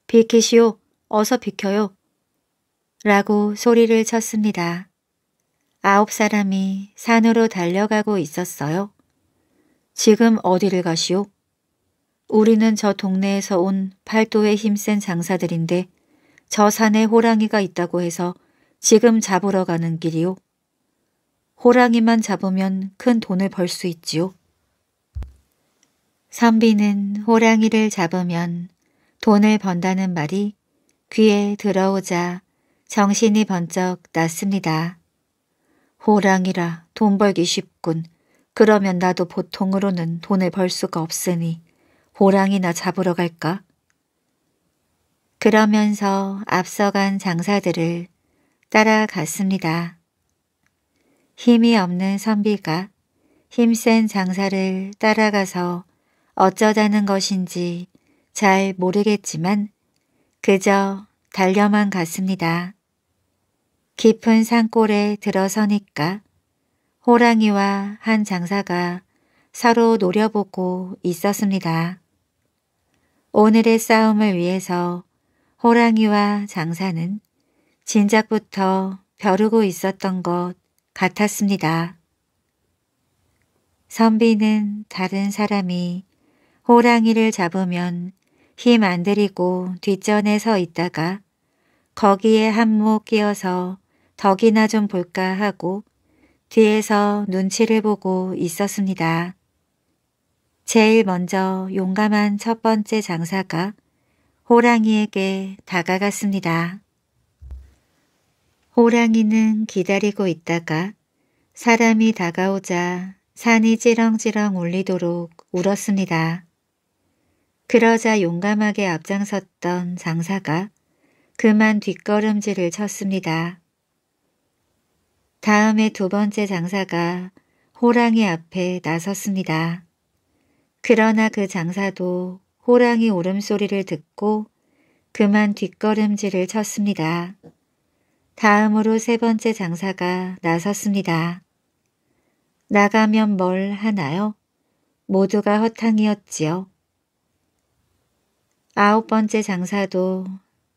비키시오 어서 비켜요. 라고 소리를 쳤습니다. 아홉 사람이 산으로 달려가고 있었어요. 지금 어디를 가시오? 우리는 저 동네에서 온 팔도에 힘센 장사들인데 저 산에 호랑이가 있다고 해서 지금 잡으러 가는 길이오. 호랑이만 잡으면 큰 돈을 벌 수 있지요. 선비는 호랑이를 잡으면 돈을 번다는 말이 귀에 들어오자 정신이 번쩍 났습니다. 호랑이라 돈 벌기 쉽군. 그러면 나도 보통으로는 돈을 벌 수가 없으니 호랑이나 잡으러 갈까? 그러면서 앞서간 장사들을 따라갔습니다. 힘이 없는 선비가 힘센 장사를 따라가서 어쩌자는 것인지 잘 모르겠지만 그저 달려만 갔습니다. 깊은 산골에 들어서니까 호랑이와 한 장사가 서로 노려보고 있었습니다. 오늘의 싸움을 위해서 호랑이와 장사는 진작부터 벼르고 있었던 것 같았습니다. 선비는 다른 사람이 호랑이를 잡으면 힘 안 들이고 뒷전에 서 있다가 거기에 한몫 끼어서 덕이나 좀 볼까 하고 뒤에서 눈치를 보고 있었습니다. 제일 먼저 용감한 첫 번째 장사가 호랑이에게 다가갔습니다. 호랑이는 기다리고 있다가 사람이 다가오자 산이 찌렁찌렁 울리도록 울었습니다. 그러자 용감하게 앞장섰던 장사가 그만 뒷걸음질을 쳤습니다. 다음에 두 번째 장사가 호랑이 앞에 나섰습니다. 그러나 그 장사도 호랑이 울음소리를 듣고 그만 뒷걸음질을 쳤습니다. 다음으로 세 번째 장사가 나섰습니다. 나가면 뭘 하나요? 모두가 허탕이었지요. 아홉 번째 장사도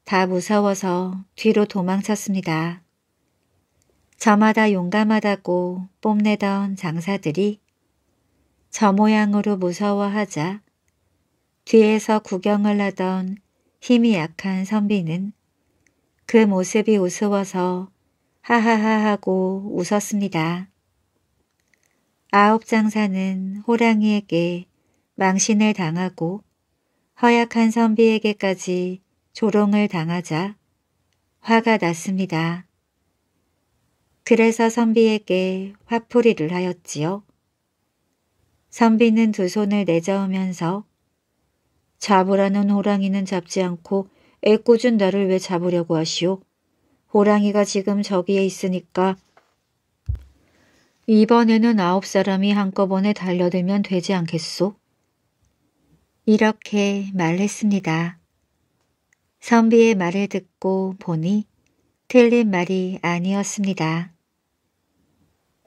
다 무서워서 뒤로 도망쳤습니다. 저마다 용감하다고 뽐내던 장사들이 저 모양으로 무서워하자 뒤에서 구경을 하던 힘이 약한 선비는 그 모습이 우스워서 하하하 하고 웃었습니다. 아홉 장사는 호랑이에게 망신을 당하고 허약한 선비에게까지 조롱을 당하자 화가 났습니다. 그래서 선비에게 화풀이를 하였지요. 선비는 두 손을 내저으면서 잡으라는 호랑이는 잡지 않고 애꿎은 나를 왜 잡으려고 하시오? 호랑이가 지금 저기에 있으니까 이번에는 아홉 사람이 한꺼번에 달려들면 되지 않겠소? 이렇게 말했습니다. 선비의 말을 듣고 보니 틀린 말이 아니었습니다.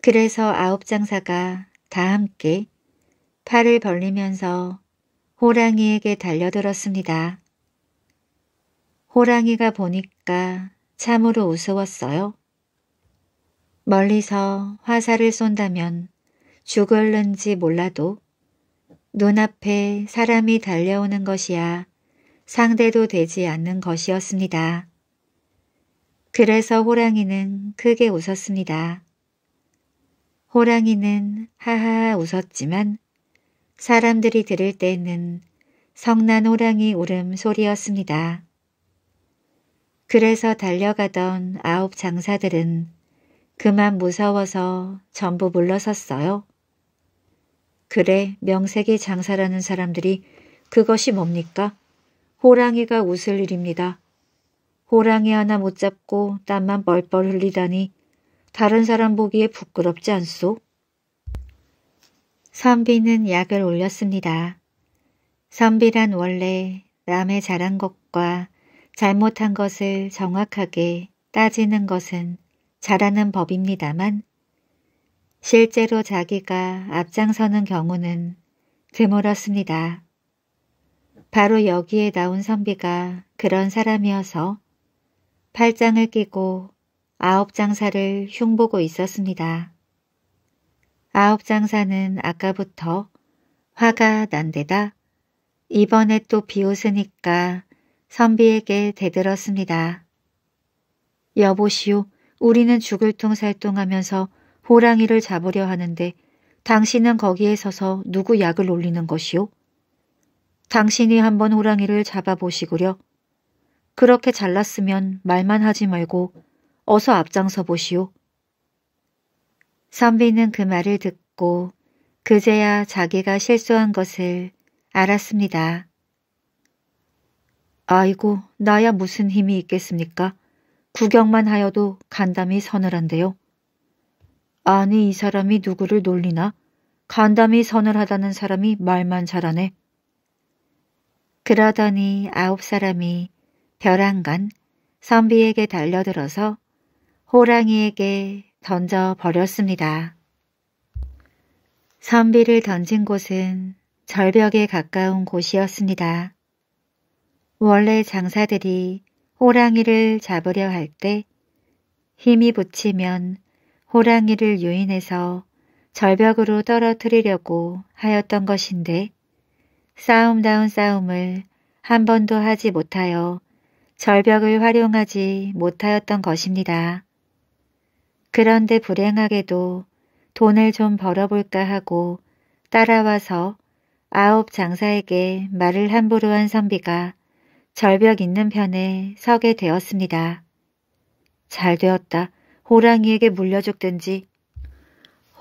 그래서 아홉 장사가 다 함께 팔을 벌리면서 호랑이에게 달려들었습니다. 호랑이가 보니까 참으로 우스웠어요. 멀리서 화살을 쏜다면 죽을는지 몰라도 눈앞에 사람이 달려오는 것이야 상대도 되지 않는 것이었습니다. 그래서 호랑이는 크게 웃었습니다. 호랑이는 하하 웃었지만 사람들이 들을 때는 성난 호랑이 울음소리였습니다. 그래서 달려가던 아홉 장사들은 그만 무서워서 전부 물러섰어요. 그래 명색이 장사라는 사람들이 그것이 뭡니까? 호랑이가 웃을 일입니다. 호랑이 하나 못 잡고 땀만 뻘뻘 흘리다니 다른 사람 보기에 부끄럽지 않소? 선비는 약을 올렸습니다. 선비란 원래 남의 잘한 것과 잘못한 것을 정확하게 따지는 것은 잘하는 법입니다만 실제로 자기가 앞장서는 경우는 드물었습니다. 바로 여기에 나온 선비가 그런 사람이어서 팔짱을 끼고 아홉 장사를 흉보고 있었습니다. 아홉 장사는 아까부터 화가 난 데다 이번에 또 비웃으니까 선비에게 대들었습니다. 여보시오, 우리는 죽을 통살뚱하면서 호랑이를 잡으려 하는데 당신은 거기에 서서 누구 약을 올리는 것이오? 당신이 한번 호랑이를 잡아보시구려. 그렇게 잘났으면 말만 하지 말고 어서 앞장서 보시오. 선비는 그 말을 듣고 그제야 자기가 실수한 것을 알았습니다. 아이고 나야 무슨 힘이 있겠습니까? 구경만 하여도 간담이 서늘한데요. 아니 이 사람이 누구를 놀리나? 간담이 서늘하다는 사람이 말만 잘하네. 그러더니 아홉 사람이 벼랑간 선비에게 달려들어서 호랑이에게 던져 버렸습니다. 선비를 던진 곳은 절벽에 가까운 곳이었습니다. 원래 장사들이 호랑이를 잡으려 할 때 힘이 붙이면 호랑이를 유인해서 절벽으로 떨어뜨리려고 하였던 것인데 싸움다운 싸움을 한 번도 하지 못하여 절벽을 활용하지 못하였던 것입니다. 그런데 불행하게도 돈을 좀 벌어볼까 하고 따라와서 아홉 장사에게 말을 함부로 한 선비가 절벽 있는 편에 서게 되었습니다. 잘 되었다. 호랑이에게 물려 죽든지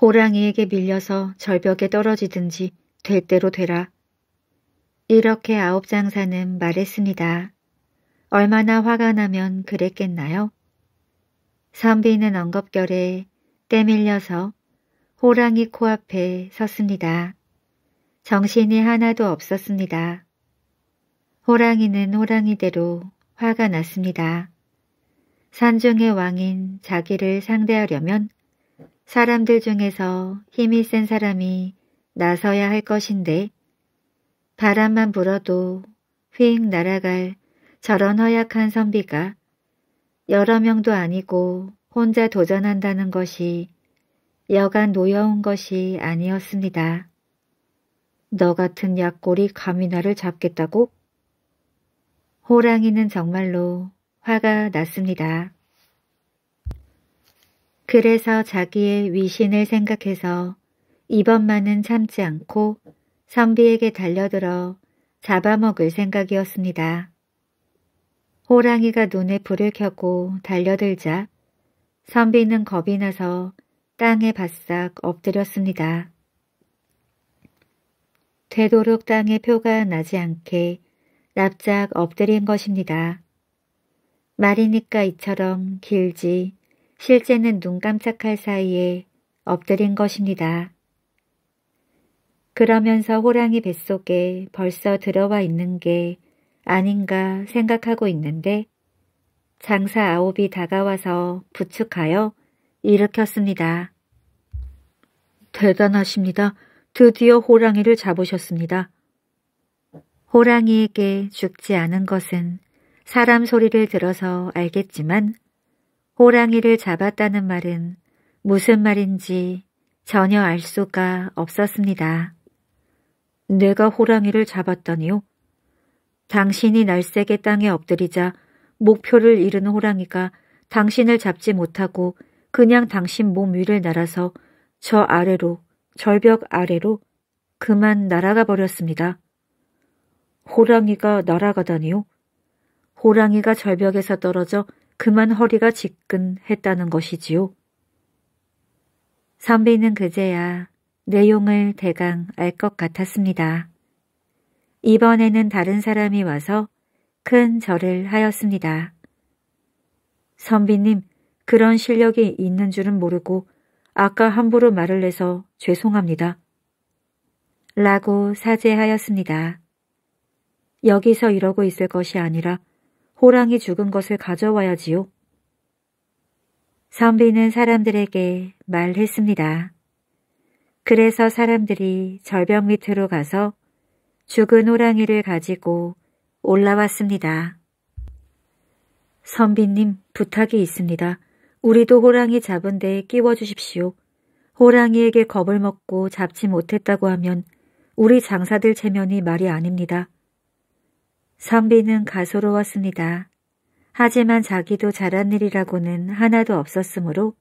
호랑이에게 밀려서 절벽에 떨어지든지 될 대로 되라. 이렇게 아홉 장사는 말했습니다. 얼마나 화가 나면 그랬겠나요? 선비는 엉겁결에 때밀려서 호랑이 코앞에 섰습니다. 정신이 하나도 없었습니다. 호랑이는 호랑이대로 화가 났습니다. 산중의 왕인 자기를 상대하려면 사람들 중에서 힘이 센 사람이 나서야 할 것인데 바람만 불어도 휙 날아갈 저런 허약한 선비가 여러 명도 아니고 혼자 도전한다는 것이 여간 노여운 것이 아니었습니다. 너 같은 약골이 감히 나를 잡겠다고? 호랑이는 정말로 화가 났습니다. 그래서 자기의 위신을 생각해서 이번만은 참지 않고 선비에게 달려들어 잡아먹을 생각이었습니다. 호랑이가 눈에 불을 켜고 달려들자 선비는 겁이 나서 땅에 바싹 엎드렸습니다. 되도록 땅에 표가 나지 않게 납작 엎드린 것입니다. 말이니까 이처럼 길지 실제는 눈 깜짝할 사이에 엎드린 것입니다. 그러면서 호랑이 뱃속에 벌써 들어와 있는 게 아닌가 생각하고 있는데 장사 아홉이 다가와서 부축하여 일으켰습니다. 대단하십니다. 드디어 호랑이를 잡으셨습니다. 호랑이에게 죽지 않은 것은 사람 소리를 들어서 알겠지만 호랑이를 잡았다는 말은 무슨 말인지 전혀 알 수가 없었습니다. 내가 호랑이를 잡았다니요? 당신이 날쌔게 땅에 엎드리자 목표를 잃은 호랑이가 당신을 잡지 못하고 그냥 당신 몸 위를 날아서 저 아래로 절벽 아래로 그만 날아가 버렸습니다. 호랑이가 날아가다니요? 호랑이가 절벽에서 떨어져 그만 허리가 지끈했다는 것이지요. 선비는 그제야 내용을 대강 알 것 같았습니다. 이번에는 다른 사람이 와서 큰 절을 하였습니다. 선비님, 그런 실력이 있는 줄은 모르고 아까 함부로 말을 해서 죄송합니다. 라고 사죄하였습니다. 여기서 이러고 있을 것이 아니라 호랑이 죽은 것을 가져와야지요. 선비는 사람들에게 말했습니다. 그래서 사람들이 절벽 밑으로 가서 죽은 호랑이를 가지고 올라왔습니다. 선비님 부탁이 있습니다. 우리도 호랑이 잡은 데에 끼워주십시오. 호랑이에게 겁을 먹고 잡지 못했다고 하면 우리 장사들 체면이 말이 아닙니다. 선비는 가소로웠습니다. 하지만 자기도 잘한 일이라고는 하나도 없었으므로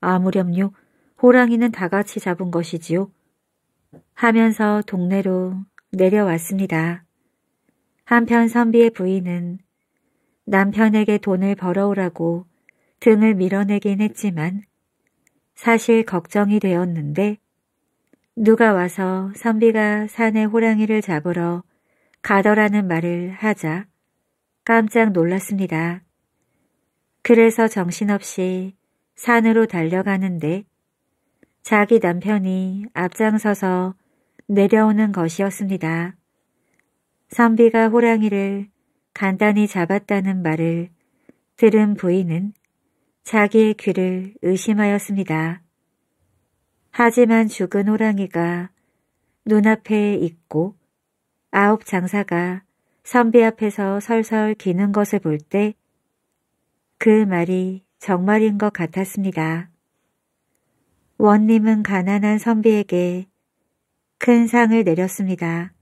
아무렴요 호랑이는 다 같이 잡은 것이지요. 하면서 동네로 내려왔습니다. 한편 선비의 부인은 남편에게 돈을 벌어오라고 등을 밀어내긴 했지만 사실 걱정이 되었는데 누가 와서 선비가 산에 호랑이를 잡으러 가더라는 말을 하자 깜짝 놀랐습니다. 그래서 정신없이 산으로 달려가는데 자기 남편이 앞장서서 내려오는 것이었습니다. 선비가 호랑이를 간단히 잡았다는 말을 들은 부인은 자기의 귀를 의심하였습니다. 하지만 죽은 호랑이가 눈앞에 있고 아홉 장사가 선비 앞에서 설설 기는 것을 볼 때 그 말이 정말인 것 같았습니다. 원님은 가난한 선비에게 큰 상을 내렸습니다.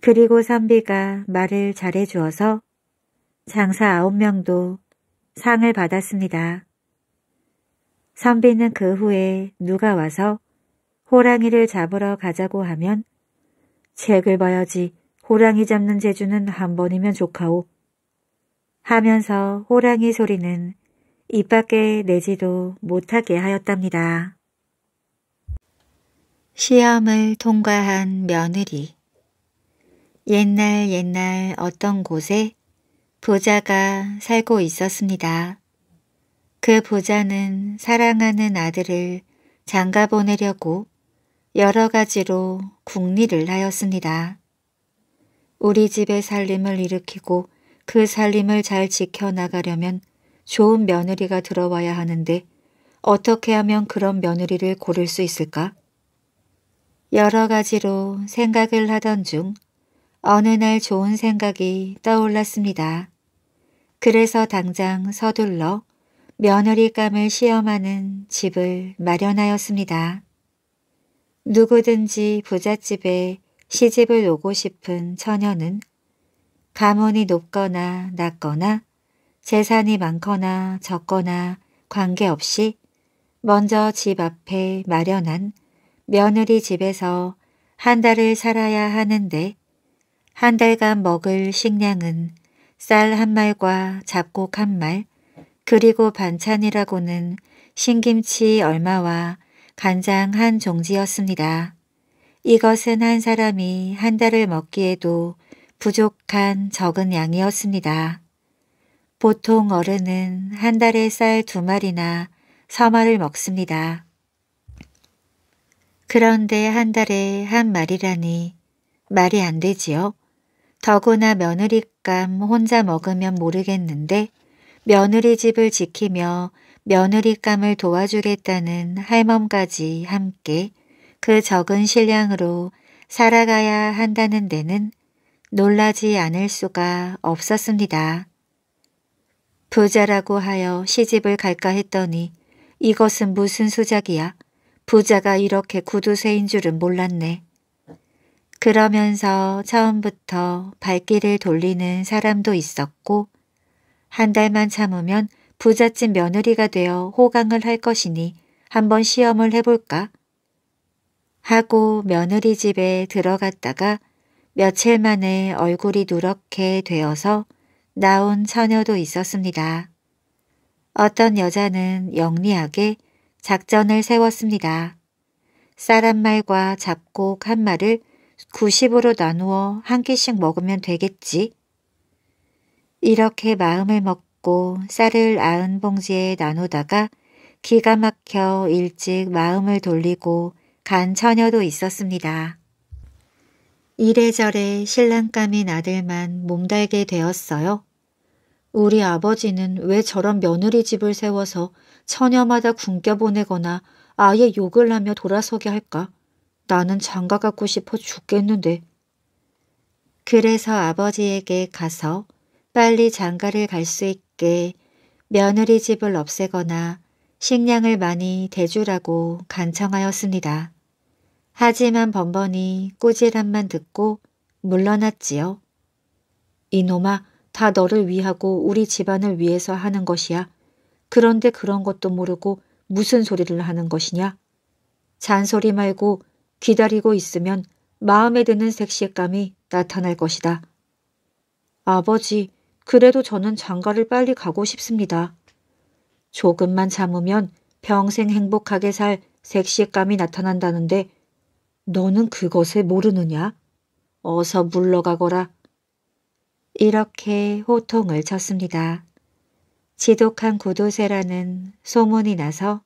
그리고 선비가 말을 잘해주어서 장사 아홉 명도 상을 받았습니다. 선비는 그 후에 누가 와서 호랑이를 잡으러 가자고 하면 책을 봐야지 호랑이 잡는 재주는 한 번이면 좋카오 하면서 호랑이 소리는 입 밖에 내지도 못하게 하였답니다. 시험을 통과한 며느리 옛날 옛날 어떤 곳에 부자가 살고 있었습니다. 그 부자는 사랑하는 아들을 장가 보내려고 여러 가지로 궁리를 하였습니다. 우리 집의 살림을 일으키고 그 살림을 잘 지켜나가려면 좋은 며느리가 들어와야 하는데 어떻게 하면 그런 며느리를 고를 수 있을까? 여러 가지로 생각을 하던 중 어느 날 좋은 생각이 떠올랐습니다. 그래서 당장 서둘러 며느리감을 시험하는 집을 마련하였습니다. 누구든지 부잣집에 시집을 오고 싶은 처녀는 가문이 높거나 낮거나 재산이 많거나 적거나 관계없이 먼저 집 앞에 마련한 며느리 집에서 한 달을 살아야 하는데 한 달간 먹을 식량은 쌀 한 말과 잡곡 한 말, 그리고 반찬이라고는 신김치 얼마와 간장 한 종지였습니다. 이것은 한 사람이 한 달을 먹기에도 부족한 적은 양이었습니다. 보통 어른은 한 달에 쌀 두 마리나 서마를 먹습니다. 그런데 한 달에 한 말이라니 말이 안 되지요. 더구나 며느리감 혼자 먹으면 모르겠는데 며느리 집을 지키며 며느리감을 도와주겠다는 할멈까지 함께 그 적은 실량으로 살아가야 한다는 데는 놀라지 않을 수가 없었습니다. 부자라고 하여 시집을 갈까 했더니 이것은 무슨 수작이야. 부자가 이렇게 구두쇠인 줄은 몰랐네. 그러면서 처음부터 발길을 돌리는 사람도 있었고 한 달만 참으면 부잣집 며느리가 되어 호강을 할 것이니 한번 시험을 해볼까? 하고 며느리 집에 들어갔다가 며칠 만에 얼굴이 누렇게 되어서 나온 처녀도 있었습니다. 어떤 여자는 영리하게 작전을 세웠습니다. 쌀 한 말과 잡곡 한 말을 90으로 나누어 한 끼씩 먹으면 되겠지. 이렇게 마음을 먹고 쌀을 아흔 봉지에 나누다가 기가 막혀 일찍 마음을 돌리고 간 처녀도 있었습니다. 이래저래 신랑감인 아들만 몸달게 되었어요. 우리 아버지는 왜 저런 며느리 집을 세워서 처녀마다 굶겨보내거나 아예 욕을 하며 돌아서게 할까? 나는 장가 갖고 싶어 죽겠는데. 그래서 아버지에게 가서 빨리 장가를 갈 수 있게 며느리 집을 없애거나 식량을 많이 대주라고 간청하였습니다. 하지만 번번이 꾸지람만 듣고 물러났지요. 이놈아, 다 너를 위하고 우리 집안을 위해서 하는 것이야. 그런데 그런 것도 모르고 무슨 소리를 하는 것이냐? 잔소리 말고 기다리고 있으면 마음에 드는 섹시감이 나타날 것이다. 아버지, 그래도 저는 장가를 빨리 가고 싶습니다. 조금만 참으면 평생 행복하게 살섹시감이 나타난다는데 너는 그것을 모르느냐? 어서 물러가거라. 이렇게 호통을 쳤습니다. 지독한 구도세라는 소문이 나서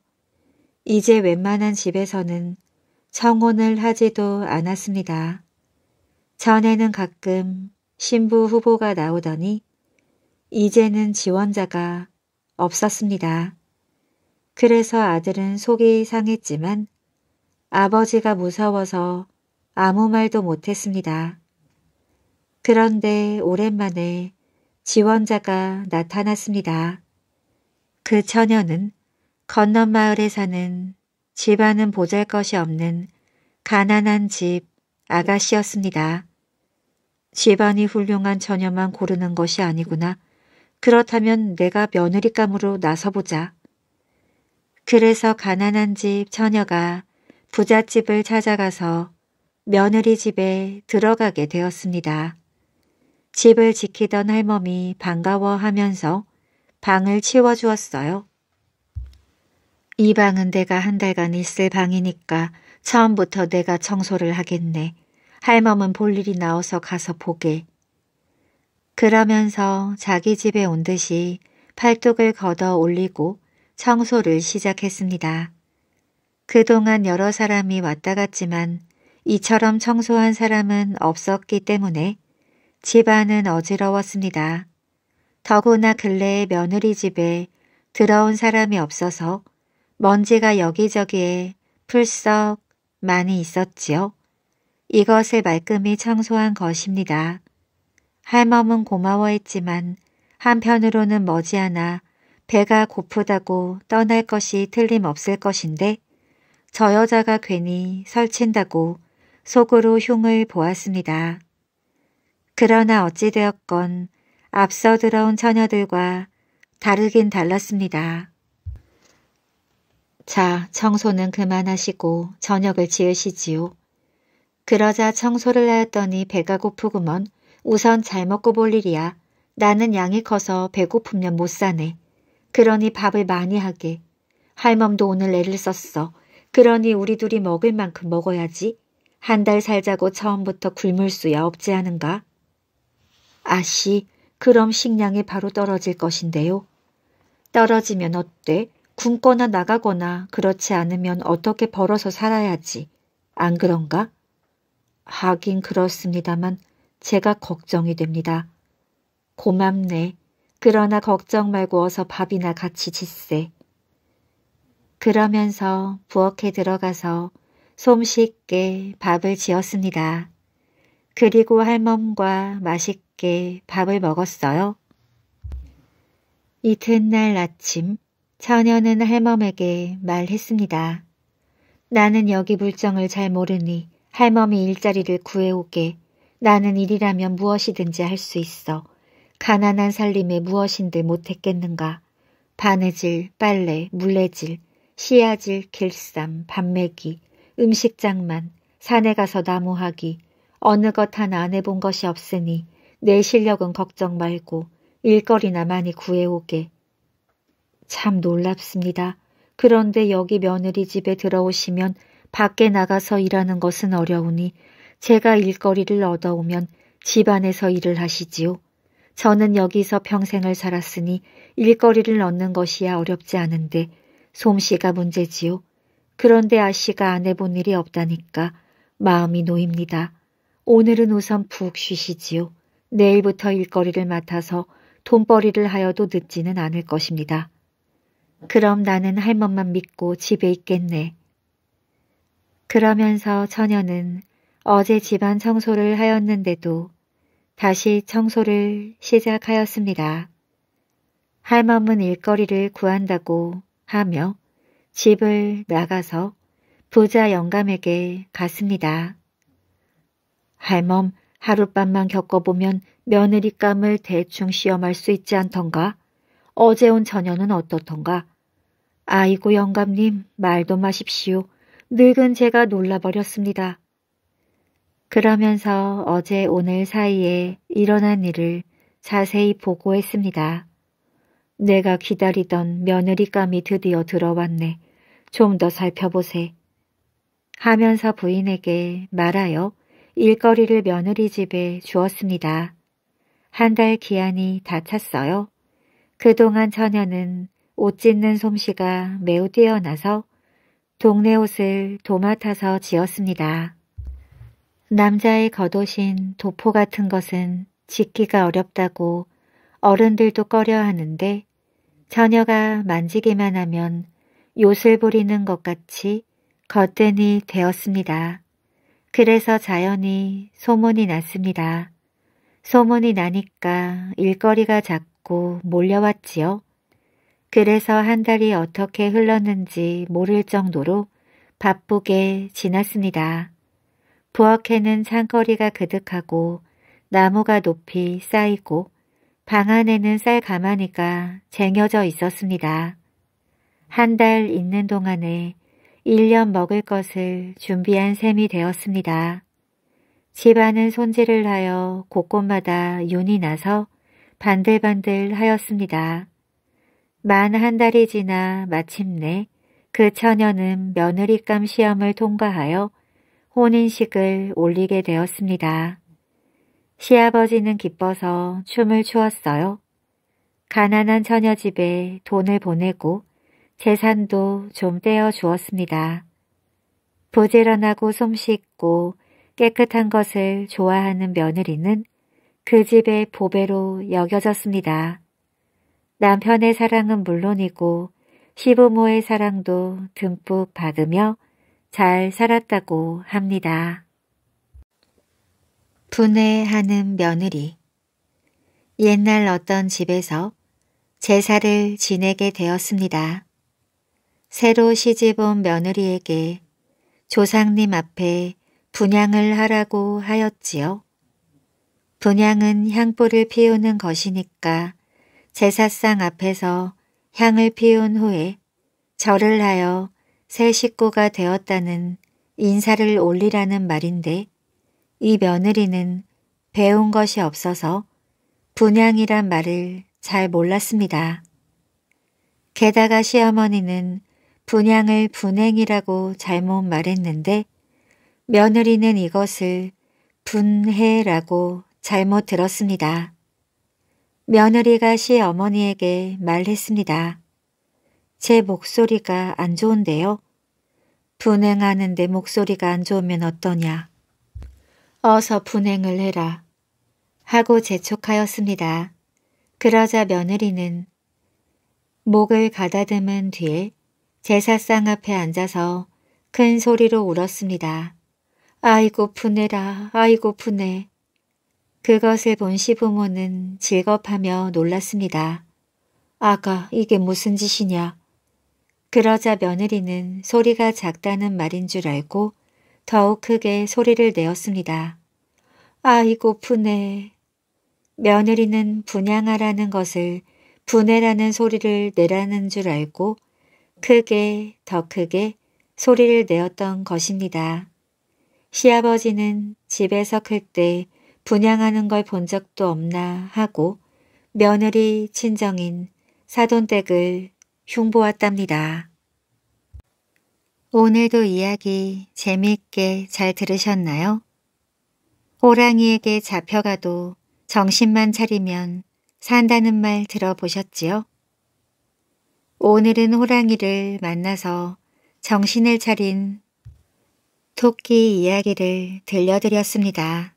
이제 웬만한 집에서는 청혼을 하지도 않았습니다. 전에는 가끔 신부 후보가 나오더니 이제는 지원자가 없었습니다. 그래서 아들은 속이 상했지만 아버지가 무서워서 아무 말도 못했습니다. 그런데 오랜만에 지원자가 나타났습니다. 그 처녀는 건넌 마을에 사는 집안은 보잘것이 없는 가난한 집 아가씨였습니다. 집안이 훌륭한 처녀만 고르는 것이 아니구나. 그렇다면 내가 며느리감으로 나서보자. 그래서 가난한 집 처녀가 부잣집을 찾아가서 며느리 집에 들어가게 되었습니다. 집을 지키던 할멈이 반가워하면서 방을 치워주었어요. 이 방은 내가 한 달간 있을 방이니까 처음부터 내가 청소를 하겠네. 할멈은 볼일이 나와서 가서 보게. 그러면서 자기 집에 온 듯이 팔뚝을 걷어 올리고 청소를 시작했습니다. 그동안 여러 사람이 왔다 갔지만 이처럼 청소한 사람은 없었기 때문에 집안은 어지러웠습니다. 더구나 근래에 며느리 집에 들어온 사람이 없어서 먼지가 여기저기에 풀썩 많이 있었지요. 이것을 말끔히 청소한 것입니다. 할멈은 고마워했지만 한편으로는 머지않아 배가 고프다고 떠날 것이 틀림없을 것인데 저 여자가 괜히 설친다고 속으로 흉을 보았습니다. 그러나 어찌되었건 앞서 들어온 처녀들과 다르긴 달랐습니다. 자, 청소는 그만하시고 저녁을 지으시지요. 그러자 청소를 하였더니 배가 고프구먼. 우선 잘 먹고 볼 일이야. 나는 양이 커서 배고프면 못 사네. 그러니 밥을 많이 하게. 할멈도 오늘 애를 썼어. 그러니 우리 둘이 먹을 만큼 먹어야지. 한 달 살자고 처음부터 굶을 수야 없지 않은가? 아씨, 그럼 식량이 바로 떨어질 것인데요. 떨어지면 어때? 굶거나 나가거나 그렇지 않으면 어떻게 벌어서 살아야지. 안 그런가? 하긴 그렇습니다만 제가 걱정이 됩니다. 고맙네. 그러나 걱정 말고 어서 밥이나 같이 짓세. 그러면서 부엌에 들어가서 솜씨있게 밥을 지었습니다. 그리고 할멈과 맛있게 함께 밥을 먹었어요. 이튿날 아침 처녀는 할멈에게 말했습니다. 나는 여기 물정을 잘 모르니 할멈이 일자리를 구해오게 나는 일이라면 무엇이든지 할 수 있어. 가난한 살림에 무엇인들 못했겠는가. 바느질, 빨래, 물레질, 씨앗질, 길쌈, 밥매기, 음식장만, 산에 가서 나무하기, 어느 것 하나 안 해본 것이 없으니 내 실력은 걱정 말고 일거리나 많이 구해오게. 참 놀랍습니다. 그런데 여기 며느리 집에 들어오시면 밖에 나가서 일하는 것은 어려우니 제가 일거리를 얻어오면 집안에서 일을 하시지요. 저는 여기서 평생을 살았으니 일거리를 얻는 것이야 어렵지 않은데 솜씨가 문제지요. 그런데 아씨가 안 해본 일이 없다니까 마음이 놓입니다. 오늘은 우선 푹 쉬시지요. 내일부터 일거리를 맡아서 돈벌이를 하여도 늦지는 않을 것입니다. 그럼 나는 할멈만 믿고 집에 있겠네. 그러면서 처녀는 어제 집안 청소를 하였는데도 다시 청소를 시작하였습니다. 할멈은 일거리를 구한다고 하며 집을 나가서 부자 영감에게 갔습니다. 할멈, 하룻밤만 겪어보면 며느리감을 대충 시험할 수 있지 않던가? 어제 온 저녀는 어떻던가? 아이고 영감님 말도 마십시오. 늙은 제가 놀라버렸습니다. 그러면서 어제 오늘 사이에 일어난 일을 자세히 보고했습니다. 내가 기다리던 며느리감이 드디어 들어왔네. 좀 더 살펴보세. 하면서 부인에게 말하여 일거리를 며느리 집에 주었습니다. 한 달 기한이 다 찼어요. 그동안 처녀는 옷 찢는 솜씨가 매우 뛰어나서 동네 옷을 도맡아서 지었습니다. 남자의 겉옷인 도포 같은 것은 짓기가 어렵다고 어른들도 꺼려하는데 처녀가 만지기만 하면 요술 부리는 것 같이 겉대니 되었습니다. 그래서 자연히 소문이 났습니다. 소문이 나니까 일거리가 작고 몰려왔지요. 그래서 한 달이 어떻게 흘렀는지 모를 정도로 바쁘게 지났습니다. 부엌에는 창거리가 그득하고 나무가 높이 쌓이고 방 안에는 쌀 가마니가 쟁여져 있었습니다. 한 달 있는 동안에 1년 먹을 것을 준비한 셈이 되었습니다. 집안은 손질을 하여 곳곳마다 윤이 나서 반들반들 하였습니다. 만 한 달이 지나 마침내 그 처녀는 며느리감 시험을 통과하여 혼인식을 올리게 되었습니다. 시아버지는 기뻐서 춤을 추었어요. 가난한 처녀 집에 돈을 보내고 재산도 좀 떼어 주었습니다. 부지런하고 솜씨있고 깨끗한 것을 좋아하는 며느리는 그 집의 보배로 여겨졌습니다. 남편의 사랑은 물론이고 시부모의 사랑도 듬뿍 받으며 잘 살았다고 합니다. 분해하는 며느리 옛날 어떤 집에서 제사를 지내게 되었습니다. 새로 시집온 며느리에게 조상님 앞에 분양을 하라고 하였지요. 분양은 향보를 피우는 것이니까 제사상 앞에서 향을 피운 후에 절을 하여 새 식구가 되었다는 인사를 올리라는 말인데 이 며느리는 배운 것이 없어서 분양이란 말을 잘 몰랐습니다. 게다가 시어머니는 분양을 분행이라고 잘못 말했는데 며느리는 이것을 분해라고 잘못 들었습니다. 며느리가 시어머니에게 말했습니다. 제 목소리가 안 좋은데요. 분행하는데 목소리가 안 좋으면 어떠냐. 어서 분행을 해라. 하고 재촉하였습니다. 그러자 며느리는 목을 가다듬은 뒤에 제사상 앞에 앉아서 큰 소리로 울었습니다. 아이고 푸네라 아이고 푸네. 그것을 본 시부모는 질겁하며 놀랐습니다. 아가 이게 무슨 짓이냐. 그러자 며느리는 소리가 작다는 말인 줄 알고 더욱 크게 소리를 내었습니다. 아이고 분네 며느리는 분양하라는 것을 분해라는 소리를 내라는 줄 알고 크게 더 크게 소리를 내었던 것입니다. 시아버지는 집에서 클 때 분양하는 걸 본 적도 없나 하고 며느리 친정인 사돈댁을 흉보았답니다. 오늘도 이야기 재미있게 잘 들으셨나요? 호랑이에게 잡혀가도 정신만 차리면 산다는 말 들어보셨지요? 오늘은 호랑이를 만나서 정신을 차린 토끼 이야기를 들려드렸습니다.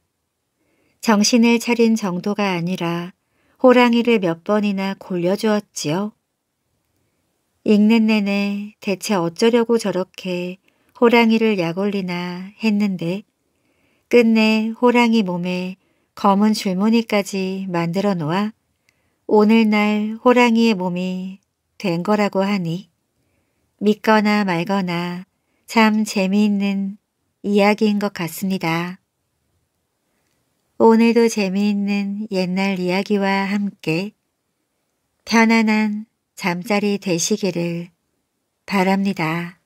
정신을 차린 정도가 아니라 호랑이를 몇 번이나 골려주었지요. 읽는 내내 대체 어쩌려고 저렇게 호랑이를 약올리나 했는데 끝내 호랑이 몸에 검은 줄무늬까지 만들어 놓아 오늘날 호랑이의 몸이 된 거라고 하니 믿거나 말거나 참 재미있는 이야기인 것 같습니다. 오늘도 재미있는 옛날 이야기와 함께 편안한 잠자리 되시기를 바랍니다.